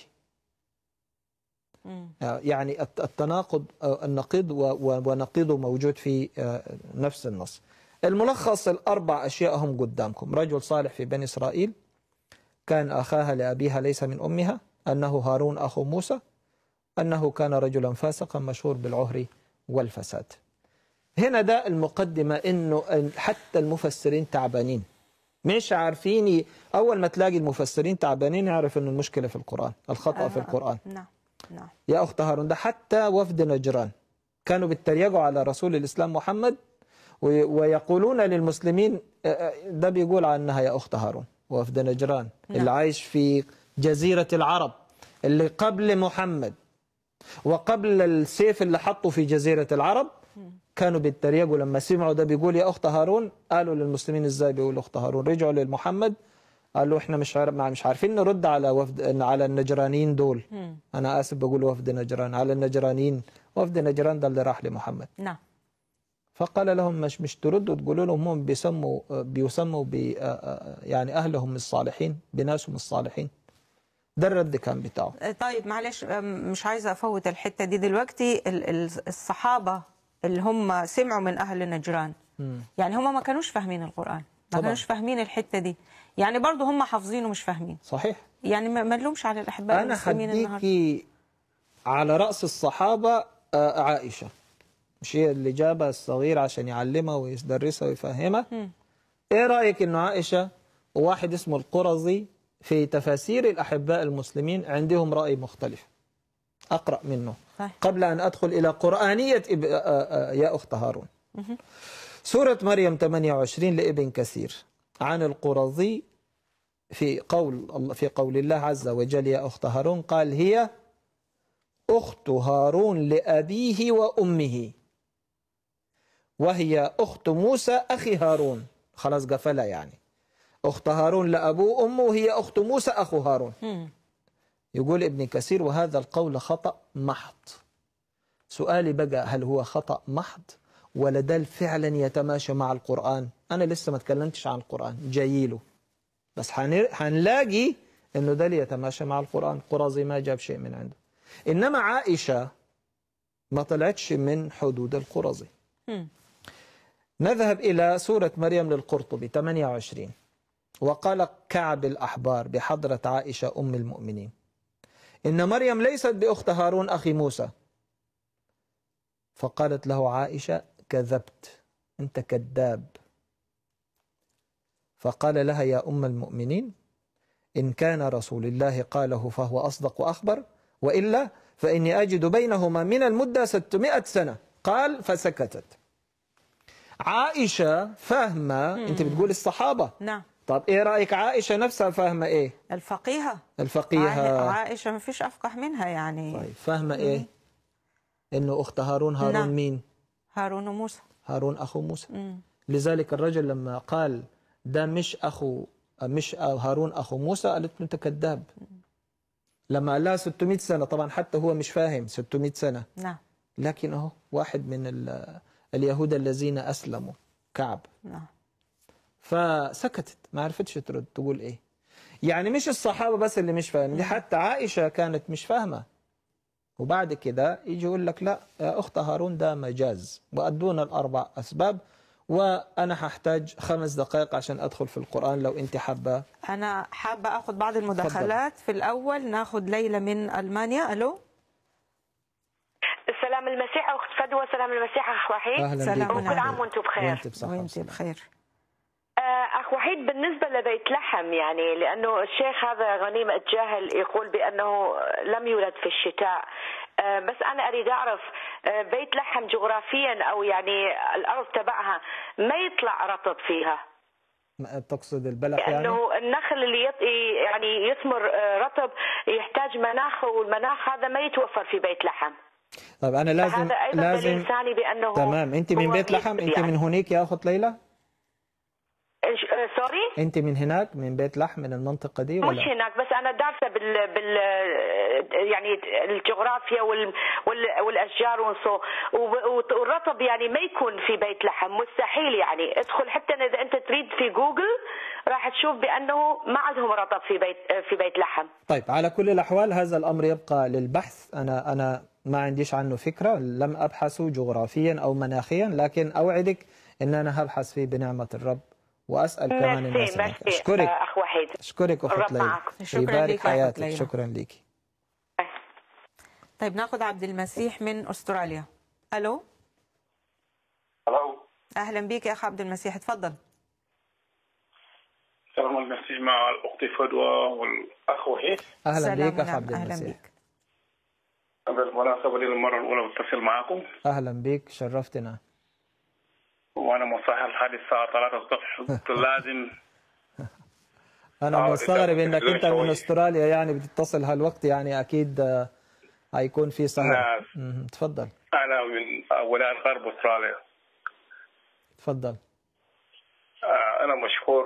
B: آه، يعني التناقض آه، النقيض ونقيضه موجود في آه، نفس النص الملخص الأربع أشياء هم قدامكم رجل صالح في بني إسرائيل كان أخاها لأبيها ليس من أمها أنه هارون أخو موسى أنه كان رجلا فاسقا مشهور بالعهر والفساد هنا ده المقدمة أنه حتى المفسرين تعبانين مش عارفين أول ما تلاقي المفسرين تعبانين يعرف أن المشكلة في القرآن الخطأ في أيوة. القرآن
G: نعم نعم
B: يا أخت هارون ده حتى وفد نجران كانوا بيتريقوا على رسول الإسلام محمد ويقولون للمسلمين ده بيقول عنها يا أخت هارون وفد نجران نعم. اللي عايش في جزيرة العرب اللي قبل محمد وقبل السيف اللي حطه في جزيرة العرب كانوا بيتريقوا لما سمعوا ده بيقول يا أخت هارون قالوا للمسلمين إزاي بيقول أخت هارون رجعوا للمحمد قالوا احنا مش عارف مش عارفين نرد على وفد على النجرانيين دول انا اسف بقول وفد نجران على النجرانيين وفد نجران ده اللي راح لمحمد نعم فقال لهم مش مش تردوا تقولوا لهم هم بيسموا بيسموا بي يعني اهلهم الصالحين بناسهم الصالحين ده الرد كان بتاعه
C: أه،
A: طيب معلش مش عايزه افوت الحته دي دلوقتي الصحابه اللي هم سمعوا من اهل نجران يعني هم ما كانوش فاهمين القران ما طبعا. كانوش فاهمين الحته دي يعني برضه هم حافظين ومش فاهمين صحيح يعني ما نلومش على الاحباء المسلمين النهارده انا
B: هديكي على راس الصحابه عائشه مش هي اللي جابها الصغير عشان يعلمها ويدرسها ويفهمها ايه رايك انه عائشه وواحد اسمه القرظي في تفاسير الاحباء المسلمين عندهم راي مختلف اقرا منه قبل ان ادخل الى قرانيه يا اخت هارون سوره مريم 28 لابن كثير عن القرظي في قول في قول الله عز وجل يا اخت هارون قال هي أخت هارون لأبيه وأمه وهي أخت موسى أخي هارون خلاص قفلها يعني أخت هارون لأبوه أمه وهي أخت موسى أخو هارون يقول ابن كثير وهذا القول خطأ محض سؤالي بقى هل هو خطأ محض ولا دل فعلا يتماشى مع القرآن أنا لسه ما تكلمتش عن القرآن جايله بس هنلاقي أنه دل يتماشى مع القرآن قرازي ما جاب شيء من عنده إنما عائشة ما طلعتش من حدود القرزي نذهب إلى سورة مريم للقرطبي 28 وقال كعب الأحبار بحضرة عائشة أم المؤمنين إن مريم ليست بأخت هارون أخي موسى فقالت له عائشة كذبت أنت كذاب فقال لها يا أم المؤمنين إن كان رسول الله قاله فهو أصدق وأخبر وإلا فإني أجد بينهما من المدة 600 سنة قال فسكتت عائشة فاهمة أنت بتقول الصحابة نعم طب ايه رايك عائشه نفسها فاهمه ايه الفقيهه الفقيهه
A: عائشه ما فيش افقه منها يعني طيب فاهمه ايه
B: انه اخت هارون هارون نعم. مين هارون وموسى هارون اخو موسى مم. لذلك الرجل لما قال ده مش اخو مش هارون اخو موسى قالت له انت كذاب لما قال لها 600 سنه طبعا حتى هو مش فاهم 600 سنه نعم لكن اهو واحد من ال اليهود الذين أسلموا كعب نعم فسكتت ما عرفتش ترد تقول إيه يعني مش الصحابة بس اللي مش فاهمين حتى عائشة كانت مش فاهمة وبعد كده يجي يقول لك لا يا أخت هارون ده مجاز وأدونا الأربع أسباب وأنا هحتاج خمس دقائق عشان أدخل في القرآن لو أنت حابة
A: أنا حابة أخذ بعض المداخلات في الأول ناخذ ليلى من ألمانيا ألو السلام المسيح أخت الأحد وسلام المسيح أخ
H: وحيد وكل عام وأنتم بخير
A: وأنت بخير
H: آه، اخ وحيد بالنسبه لبيت لحم يعني لانه الشيخ هذا غنيم الجاهل يقول بانه لم يولد في الشتاء آه، بس انا اريد اعرف آه، بيت لحم جغرافيا او يعني الارض تبعها ما يطلع رطب فيها
B: تقصد البلح يعني؟ لانه
H: النخل اللي يط... يعني يثمر رطب يحتاج مناخ والمناخ هذا ما يتوفر في بيت لحم.
B: طيب انا لازم هذا ايضا لازم ثاني
H: بانه تمام
B: انت من بيت لحم انت يعني. من هناك يا اخت ليلى
H: آه، سوري
B: انت من هناك من بيت لحم من المنطقه دي ولا مش
H: هناك بس انا دارسه بال, بال يعني الجغرافيا وال, وال... والاشجار ونصو والرطب يعني ما يكون في بيت لحم مستحيل يعني ادخل حتى اذا انت تريد في جوجل راح تشوف بانه ما عندهم رطب في بيت في بيت
B: لحم طيب على كل الاحوال هذا الامر يبقى للبحث انا انا ما عنديش عنه فكره لم ابحثه جغرافيا او مناخيا لكن اوعدك ان انا هبحث فيه بنعمه الرب واسال كمان الناس اشكرك اخ وحيد اشكرك اخت ليلى شكرا لك حياتك ليلة. شكرا ليكي
A: طيب ناخذ عبد المسيح من استراليا الو الو اهلا بك يا اخ عبد المسيح تفضل السلام المسيح مع الأخت فدوى والاخ والأخوة أهلا بك أخ عبد المسيح
B: بالمناسبة للمرة الأولى بتصل معكم أهلا بك شرفتنا
D: وأنا مصحح لحد الساعة 3 الصبح قلت لازم
B: أنا آه، مستغرب إنك أنت من أستراليا يعني بتتصل هالوقت يعني أكيد آه، هيكون في سهر نعم. تفضل
D: أنا من ولاية غرب أستراليا تفضل آه، أنا مشكور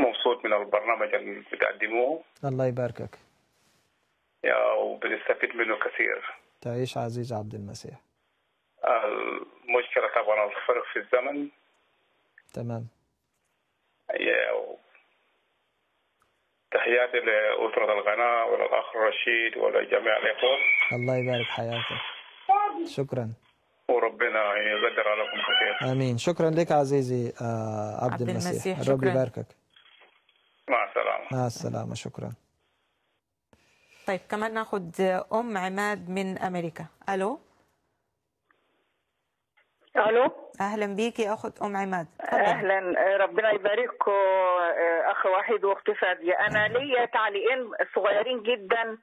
D: مبسوط من البرنامج اللي بتقدموه
B: الله يباركك
D: يا وبنستفيد منه كثير
B: تعيش عزيز عبد المسيح
D: المشكلة طبعا الفرق في الزمن تمام يا تحياتي لأسرة القناة وللأخ رشيد ولجميع الإخوة
B: الله يبارك حياتك شكرا
D: وربنا يقدر لكم كثير
B: آمين شكرا لك عزيزي آه، عبد, عبد المسيح, المسيح. ربي يباركك مع السلامة مع السلامة شكرا
A: طيب كمان ناخذ أم عماد من أمريكا ألو الو اهلا بيكي اخت ام عماد اهلا
I: ربنا يبارككم اخ وحيد وأختي فاديه انا ليا تعليقين صغيرين جدا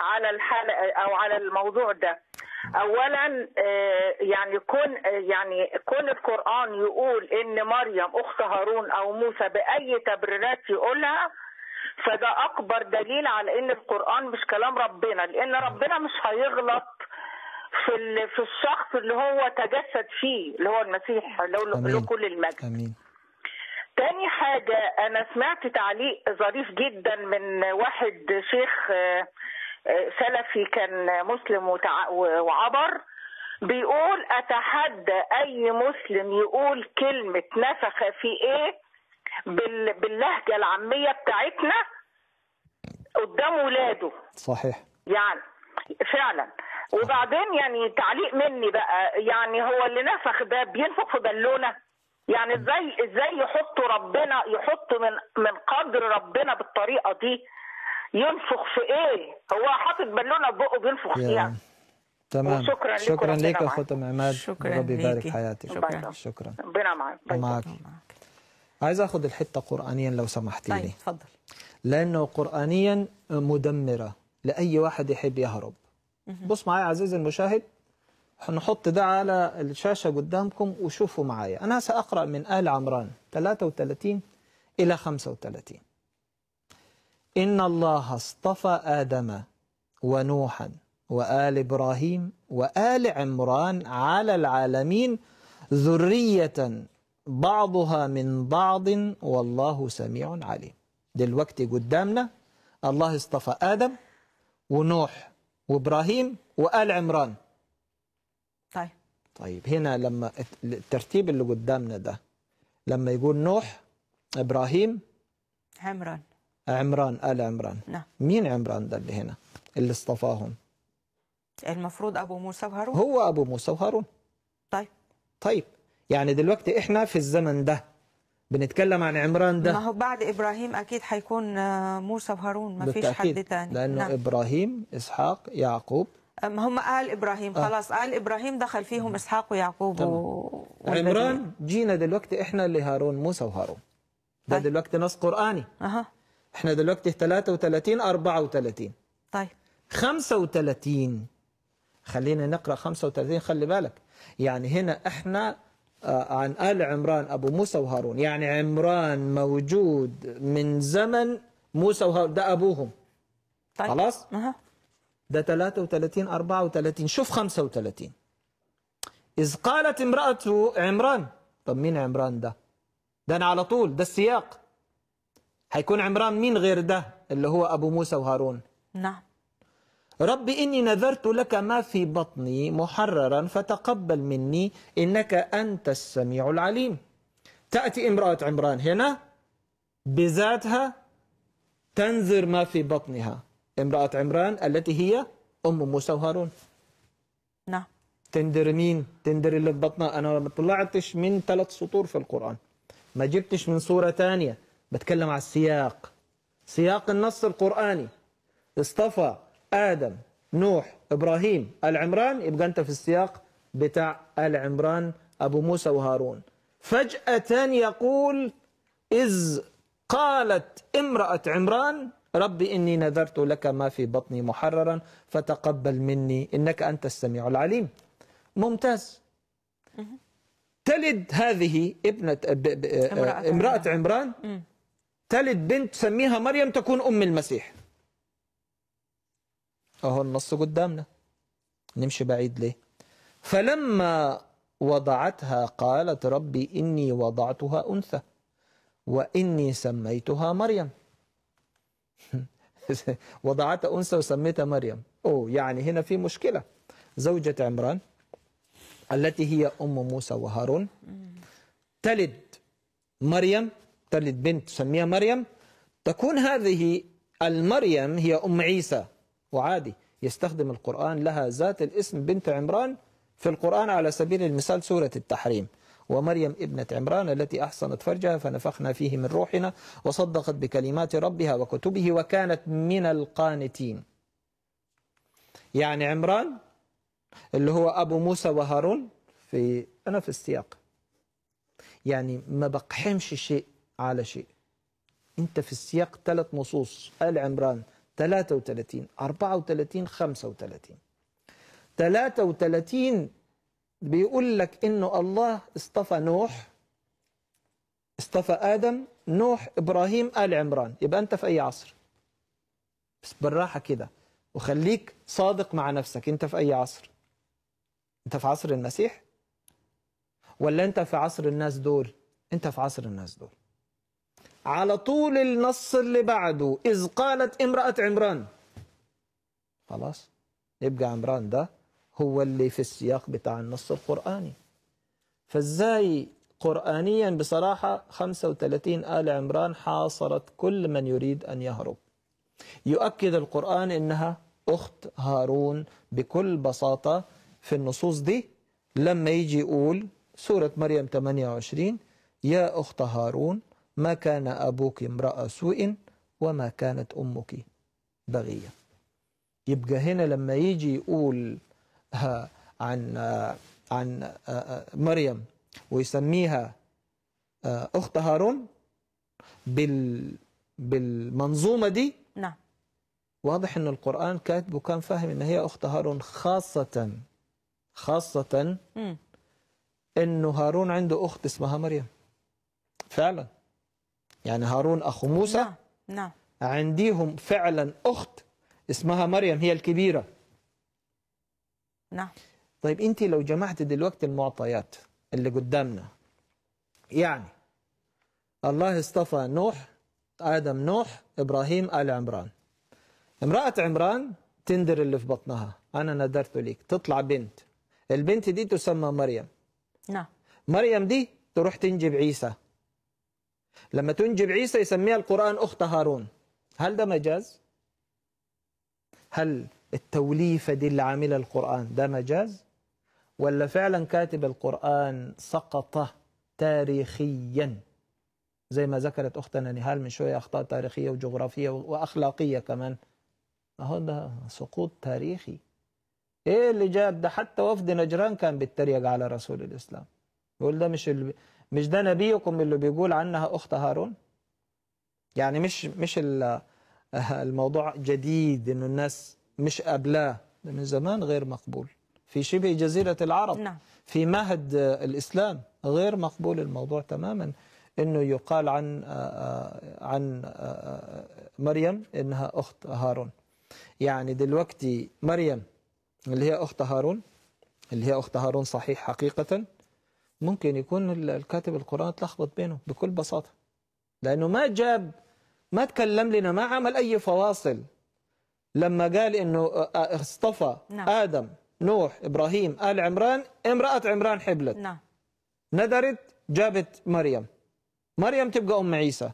I: على الحلقه او على الموضوع ده اولا آه، يعني كون آه، يعني كون القران يقول ان مريم اخت هارون او موسى باي تبريرات يقولها فده اكبر دليل على ان القران مش كلام ربنا لان ربنا مش هيغلط في في الشخص اللي هو تجسد فيه اللي هو المسيح اللي له كل المجد امين تاني حاجة أنا سمعت تعليق ظريف جدا من واحد شيخ آه، سلفي كان مسلم وعبر بيقول اتحدى اي مسلم يقول كلمه نفخ في ايه باللهجه العاميه بتاعتنا قدام ولاده صحيح يعني فعلا وبعدين يعني تعليق مني بقى يعني هو اللي نفخ ده بينفخ في بالونه يعني ازاي ازاي يحطوا ربنا يحطوا من من قدر ربنا بالطريقه دي ينفخ في ايه هو حاطط بالونه في بقه بينفخ فيها
B: تمام شكرا, شكرا ليك يا ختم عماد ربي يبارك حياتك شكرا شكرا ربنا معاك عايز اخذ الحته قرانيا لو سمحتي لي طيب اتفضل لانه قرانيا مدمره لاي واحد يحب يهرب بص معايا عزيزي المشاهد هنحط ده على الشاشه قدامكم وشوفوا معايا انا ساقرا من ال عمران 33 الى 35 إن الله اصطفى آدم ونوحا وآل إبراهيم وآل عمران على العالمين ذرية بعضها من بعض والله سميع عليم دلوقتي قدامنا الله اصطفى آدم ونوح وإبراهيم وآل عمران طيب طيب هنا لما الترتيب اللي قدامنا ده لما يقول نوح إبراهيم عمران عمران آل عمران نعم مين عمران ده اللي هنا اللي اصطفاهم
A: المفروض أبو موسى وهارون
B: هو أبو موسى وهارون طيب طيب يعني دلوقتي إحنا في الزمن ده بنتكلم عن عمران ده ما هو
A: بعد إبراهيم أكيد حيكون آه، موسى وهارون ما فيش حد تاني لأنه نعم.
B: إبراهيم إسحاق يعقوب
A: ما هم آل إبراهيم آه. خلاص آل إبراهيم دخل فيهم إسحاق ويعقوب و... عمران
B: جينا دلوقتي إحنا لهارون موسى وهارون ده طيب. دلوقتي نص قرآني أه. احنا دلوقتي 33 34 طيب 35 خلينا نقرا 35 خلي بالك يعني هنا احنا آه، عن آل عمران أبو موسى وهارون يعني عمران موجود من زمن موسى وهارون ده أبوهم طيب. خلاص اها ده 33 34 شوف 35 إذ قالت امرأة عمران طب مين عمران ده ده أنا على طول ده السياق هيكون عمران مين غير ده اللي هو أبو موسى وهارون نعم رب إني نذرت لك ما في بطني محررا فتقبل مني إنك أنت السميع العليم تأتي امرأة عمران هنا بذاتها تنذر ما في بطنها امرأة عمران التي هي أم موسى وهارون نعم تندر مين تندر اللي في بطنها أنا ما طلعتش من ثلاث سطور في القرآن ما جبتش من سورة ثانية بتكلم على السياق سياق النص القرآني اصطفى آدم نوح إبراهيم العمران يبقى أنت في السياق بتاع العمران أبو موسى وهارون فجأة يقول إذ قالت امرأة عمران ربي إني نذرت لك ما في بطني محررا فتقبل مني إنك أنت السميع العليم ممتاز تلد هذه ابنة امرأة عمران ثالث بنت سميها مريم تكون أم المسيح أهو النص قدامنا نمشي بعيد ليه فلما وضعتها قالت ربي إني وضعتها أنثى وإني سميتها مريم وضعتها أنثى وسميتها مريم أوه يعني هنا في مشكلة زوجة عمران التي هي أم موسى وهارون تلد مريم تلد بنت تسميها مريم تكون هذه المريم هي أم عيسى وعادي يستخدم القرآن لها ذات الاسم بنت عمران في القرآن على سبيل المثال سورة التحريم ومريم ابنة عمران التي أحصنت فرجها فنفخنا فيه من روحنا وصدقت بكلمات ربها وكتبه وكانت من القانتين يعني عمران اللي هو أبو موسى وهارون في أنا في السياق يعني ما بقحمش شيء على شيء انت في السياق ثلاث نصوص آل عمران 33 34 35 33 بيقول لك انه الله اصطفى نوح اصطفى ادم نوح ابراهيم ال عمران يبقى انت في اي عصر بس بالراحه كده وخليك صادق مع نفسك انت في اي عصر انت في عصر المسيح ولا انت في عصر الناس دول انت في عصر الناس دول على طول النص اللي بعده إذ قالت امرأة عمران خلاص يبقى عمران ده هو اللي في السياق بتاع النص القرآني فازاي قرآنيا بصراحة 35 آل عمران حاصرت كل من يريد أن يهرب يؤكد القرآن إنها أخت هارون بكل بساطة في النصوص دي لما يجي يقول سورة مريم 28 يا أخت هارون ما كان أبوك امرأة سوء وما كانت أمك بغية يبقى هنا لما يجي يقول آه، عن آه، عن آه، مريم ويسميها أخت هارون بال بالمنظومة دي نعم واضح ان القرآن كاتبه كان فاهم ان هي أخت هارون خاصة خاصة انه هارون عنده أخت اسمها مريم فعلا يعني هارون أخو موسى نعم. نعم. عنديهم فعلا أخت اسمها مريم هي الكبيرة نعم طيب أنت لو جمعت دلوقتي المعطيات اللي قدامنا يعني الله اصطفى نوح آدم نوح إبراهيم آل عمران امرأة عمران تندر اللي في بطنها أنا ندرت ليك تطلع بنت البنت دي تسمى مريم نعم مريم دي تروح تنجب عيسى لما تنجب عيسى يسميها القرآن أخت هارون هل ده مجاز؟ هل التوليفة دي اللي عاملها القرآن ده مجاز؟ ولا فعلا كاتب القرآن سقط تاريخيا زي ما ذكرت أختنا نهال من شوية أخطاء تاريخية وجغرافية وأخلاقية كمان أهو ده سقوط تاريخي إيه اللي جاب ده حتى وفد نجران كان بيتريق على رسول الإسلام يقول ده مش مش ده نبيكم اللي بيقول عنها أخت هارون يعني مش مش الموضوع جديد إنه الناس مش قبلاه من زمان غير مقبول في شبه جزيرة العرب نعم. في مهد الإسلام غير مقبول الموضوع تماما إنه يقال عن عن مريم إنها أخت هارون يعني دلوقتي مريم اللي هي أخت هارون اللي هي أخت هارون صحيح حقيقة ممكن يكون الكاتب القرآن تلخبط بينه بكل بساطة لأنه ما جاب ما تكلم لنا ما عمل أي فواصل لما قال إنه آه، آه، اصطفى نعم. آدم نوح إبراهيم آل عمران امرأة عمران حبلت نعم. ندرت جابت مريم مريم تبقى أم عيسى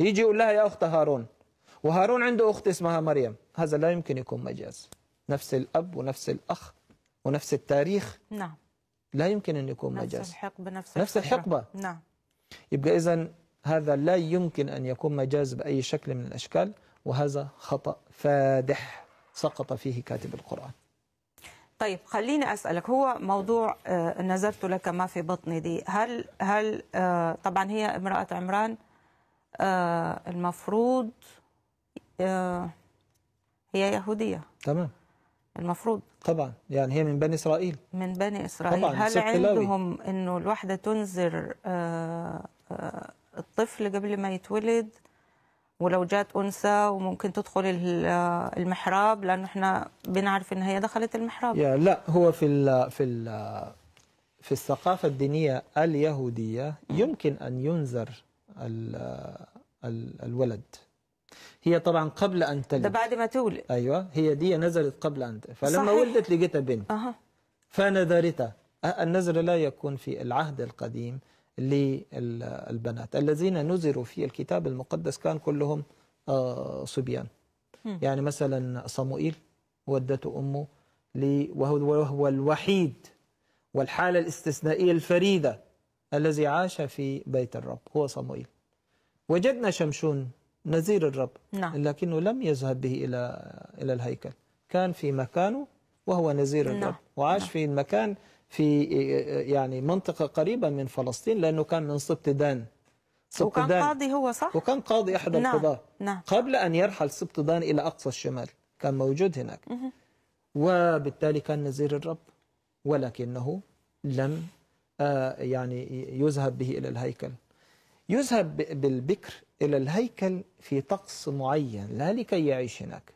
B: يجي يقول لها يا أخت هارون وهارون عنده أخت اسمها مريم هذا لا يمكن يكون مجاز نفس الأب ونفس الأخ ونفس التاريخ نعم لا يمكن أن يكون مجاز نفس
G: الحقبة نفس, نفس الحقبة نعم
B: يبقى إذا هذا لا يمكن أن يكون مجاز بأي شكل من الأشكال وهذا خطأ فادح سقط فيه كاتب القرآن
A: طيب خليني أسألك هو موضوع آه، نزلت لك ما في بطني دي هل هل آه، طبعا هي امرأة عمران آه،
B: المفروض
A: هي يهودية
B: تمام المفروض طبعا يعني هي من بني إسرائيل من بني إسرائيل طبعاً هل عندهم
A: أنه الواحدة تنذر آه، آه، الطفل قبل ما يتولد ولو جات أنثى وممكن تدخل آه، المحراب لانه احنا بنعرف أن هي دخلت المحراب يا
B: لا هو في الـ في الـ في الثقافة الدينية اليهودية يمكن أن ينذر الولد هي طبعا قبل أن تلد ده بعد ما تولد أيوة هي دي نزلت قبل أن تلد فلما صحيح. ولدت لقيتها بنت اها فنذرتها النذر لا يكون في العهد القديم للبنات الذين نذروا في الكتاب المقدس كان كلهم آه، صبيان م. يعني مثلا صموئيل ودته أمه وهو الوحيد والحالة الاستثنائية الفريدة الذي عاش في بيت الرب هو صموئيل وجدنا شمشون نذير الرب نعم. لكنه لم يذهب به إلى إلى الهيكل كان في مكانه وهو نذير الرب نعم. وعاش نعم. في المكان في يعني منطقة قريبة من فلسطين لأنه كان من سبط دان
A: سبط وكان دان. قاضي
B: هو صح؟ وكان قاضي أحد نعم. القضاة نعم. قبل أن يرحل سبط دان إلى أقصى الشمال كان موجود هناك مه. وبالتالي كان نذير الرب ولكنه لم آه، يعني يذهب به إلى الهيكل يذهب بالبكر إلى الهيكل في طقس معين لا لكي يعيش هناك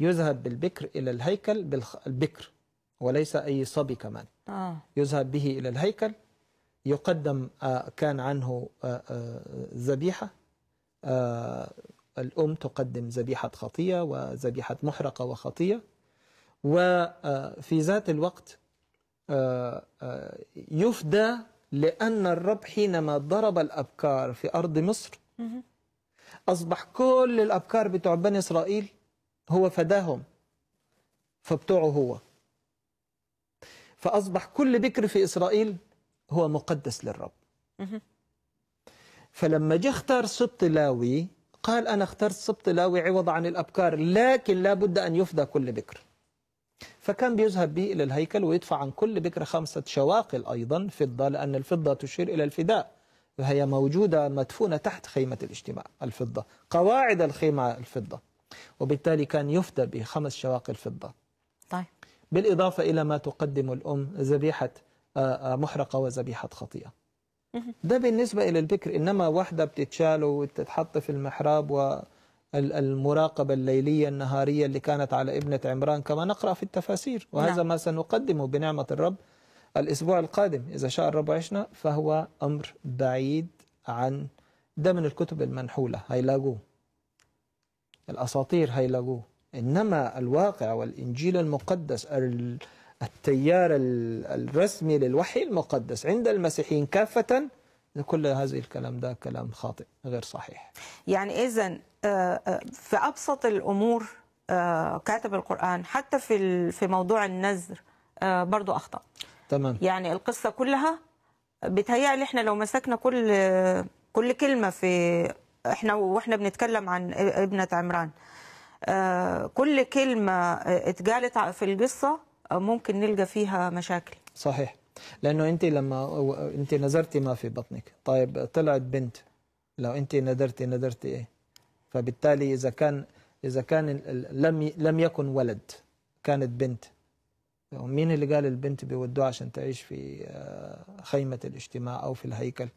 B: يذهب بالبكر إلى الهيكل بالبكر وليس أي صبي كمان آه. يذهب به إلى الهيكل يقدم آه، كان عنه آه، آه، ذبيحة الأم تقدم ذبيحة خطية وذبيحة محرقة وخطية وفي ذات الوقت يفدى لأن الرب حينما ضرب الأبكار في أرض مصر أصبح كل الأبكار بتوع بني إسرائيل هو فداهم فبتوعه هو فأصبح كل بكر في إسرائيل هو مقدس للرب فلما جه اختار سبط لاوي قال أنا اخترت سبط لاوي عوض عن الأبكار لكن لا بد أن يفدى كل بكر فكان بيذهب به إلى الهيكل ويدفع عن كل بكرة خمسة شواقل أيضا فضة لأن الفضة تشير إلى الفداء وهي موجودة مدفونة تحت خيمة الاجتماع الفضة قواعد الخيمة الفضة وبالتالي كان يفدى بخمس شواقل فضة طيب بالإضافة إلى ما تقدم الأم ذبيحة آه، آه، محرقة وذبيحة خطيئة ده بالنسبة إلى البكر إنما واحدة بتتشال وتتحط في المحراب و المراقبة الليلية النهارية اللي كانت على ابنة عمران كما نقرأ في التفاسير وهذا نعم. ما سنقدمه بنعمة الرب الأسبوع القادم إذا شاء الرب عشنا فهو أمر بعيد عن ده من الكتب المنحولة هيلاقوه الأساطير هيلاقوه إنما الواقع والإنجيل المقدس التيار الرسمي للوحي المقدس عند المسيحيين كافة كل هذه الكلام ده كلام خاطئ غير صحيح
A: يعني إذا آه، آه، في أبسط الأمور آه، كاتب القرآن حتى في في موضوع النذر برضه أخطأ تمام يعني القصة كلها بتهيألي احنا لو مسكنا كل كل كلمة في احنا واحنا بنتكلم عن ابنة عمران كل كلمة اتقالت في القصة ممكن نلقى فيها مشاكل
B: صحيح لانه انت لما انت نذرتي ما في بطنك طيب طلعت بنت لو انت نذرتي نذرتي ايه فبالتالي اذا كان اذا كان لم لم يكن ولد كانت بنت مين اللي قال البنت بيودوها عشان تعيش في آه، خيمه الاجتماع او في الهيكل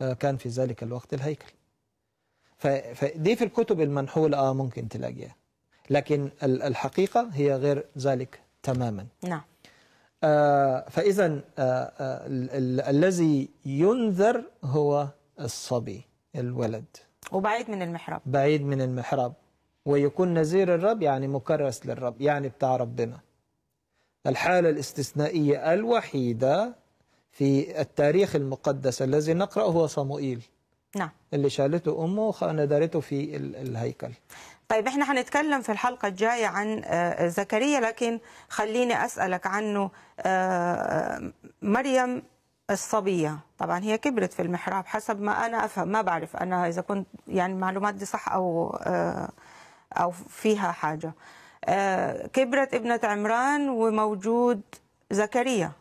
B: آه، كان في ذلك الوقت الهيكل فدي في الكتب المنحوله اه ممكن تلاقيها لكن الحقيقه هي غير ذلك تماما نعم آه، فإذا آه، آه، الذي ينذر هو الصبي الولد وبعيد من المحراب بعيد من المحراب ويكون نذير الرب يعني مكرس للرب يعني بتاع ربنا الحالة الاستثنائية الوحيدة في التاريخ المقدس الذي نقرأه هو صموئيل نعم اللي شالته أمه وندرته في الهيكل طيب احنا هنتكلم في الحلقة الجاية
A: عن آه، آه، زكريا لكن خليني أسألك عنه آه، مريم الصبية طبعا هي كبرت في المحراب حسب ما أنا أفهم ما بعرف أنا إذا كنت يعني المعلومات دي صح أو أو فيها حاجة كبرت ابنة عمران وموجود زكريا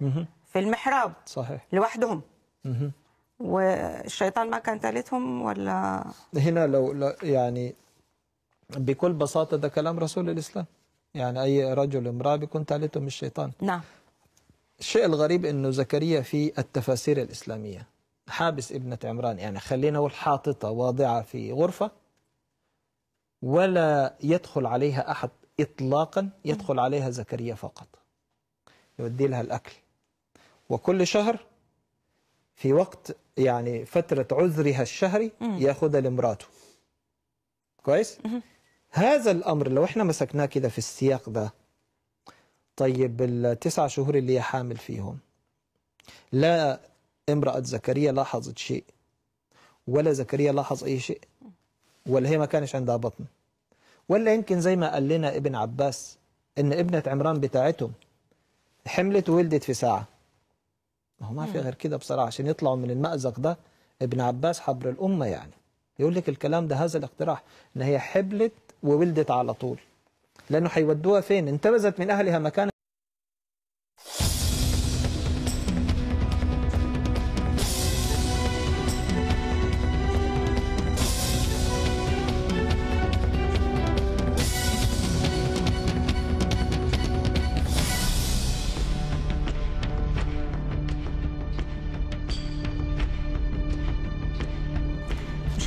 A: في المحراب صحيح لوحدهم والشيطان ما كان ثالثهم ولا
B: هنا لو يعني بكل بساطة ده كلام رسول الإسلام يعني أي رجل امرأة بيكون تالته من الشيطان نعم الشيء الغريب أنه زكريا في التفاسير الإسلامية حابس ابنة عمران يعني خلينا نقول واضعة في غرفة ولا يدخل عليها أحد إطلاقا يدخل عليها زكريا فقط يودي لها الأكل وكل شهر في وقت يعني فترة عذرها الشهري يأخذها لمراته كويس؟ هذا الأمر لو احنا مسكناه كده في السياق ده طيب التسع شهور اللي هي حامل فيهم لا امرأة زكريا لاحظت شيء ولا زكريا لاحظ أي شيء ولا هي ما كانش عندها بطن ولا يمكن زي ما قال لنا ابن عباس ان ابنة عمران بتاعتهم حملت وولدت في ساعة ما هو ما في غير كده بصراحة عشان يطلعوا من المأزق ده ابن عباس حبر الأمة يعني يقول لك الكلام ده هذا الاقتراح ان هي حبلت وولدت على طول لأنه هيودوها فين انتبذت من أهلها مكان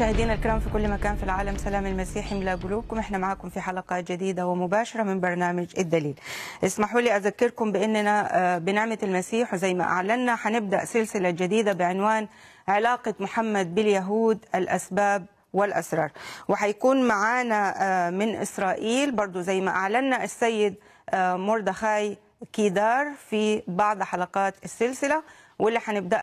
A: مشاهدينا الكرام في كل مكان في العالم سلام المسيح يملا قلوبكم احنا معاكم في حلقه جديده ومباشره من برنامج الدليل اسمحوا لي اذكركم باننا آه، بنعمه المسيح وزي ما اعلنا حنبدا سلسله جديده بعنوان علاقه محمد باليهود الاسباب والاسرار وهيكون معانا آه، من اسرائيل برضو زي ما اعلنا السيد آه، مردخاي كيدار في بعض حلقات السلسله واللي حنبدا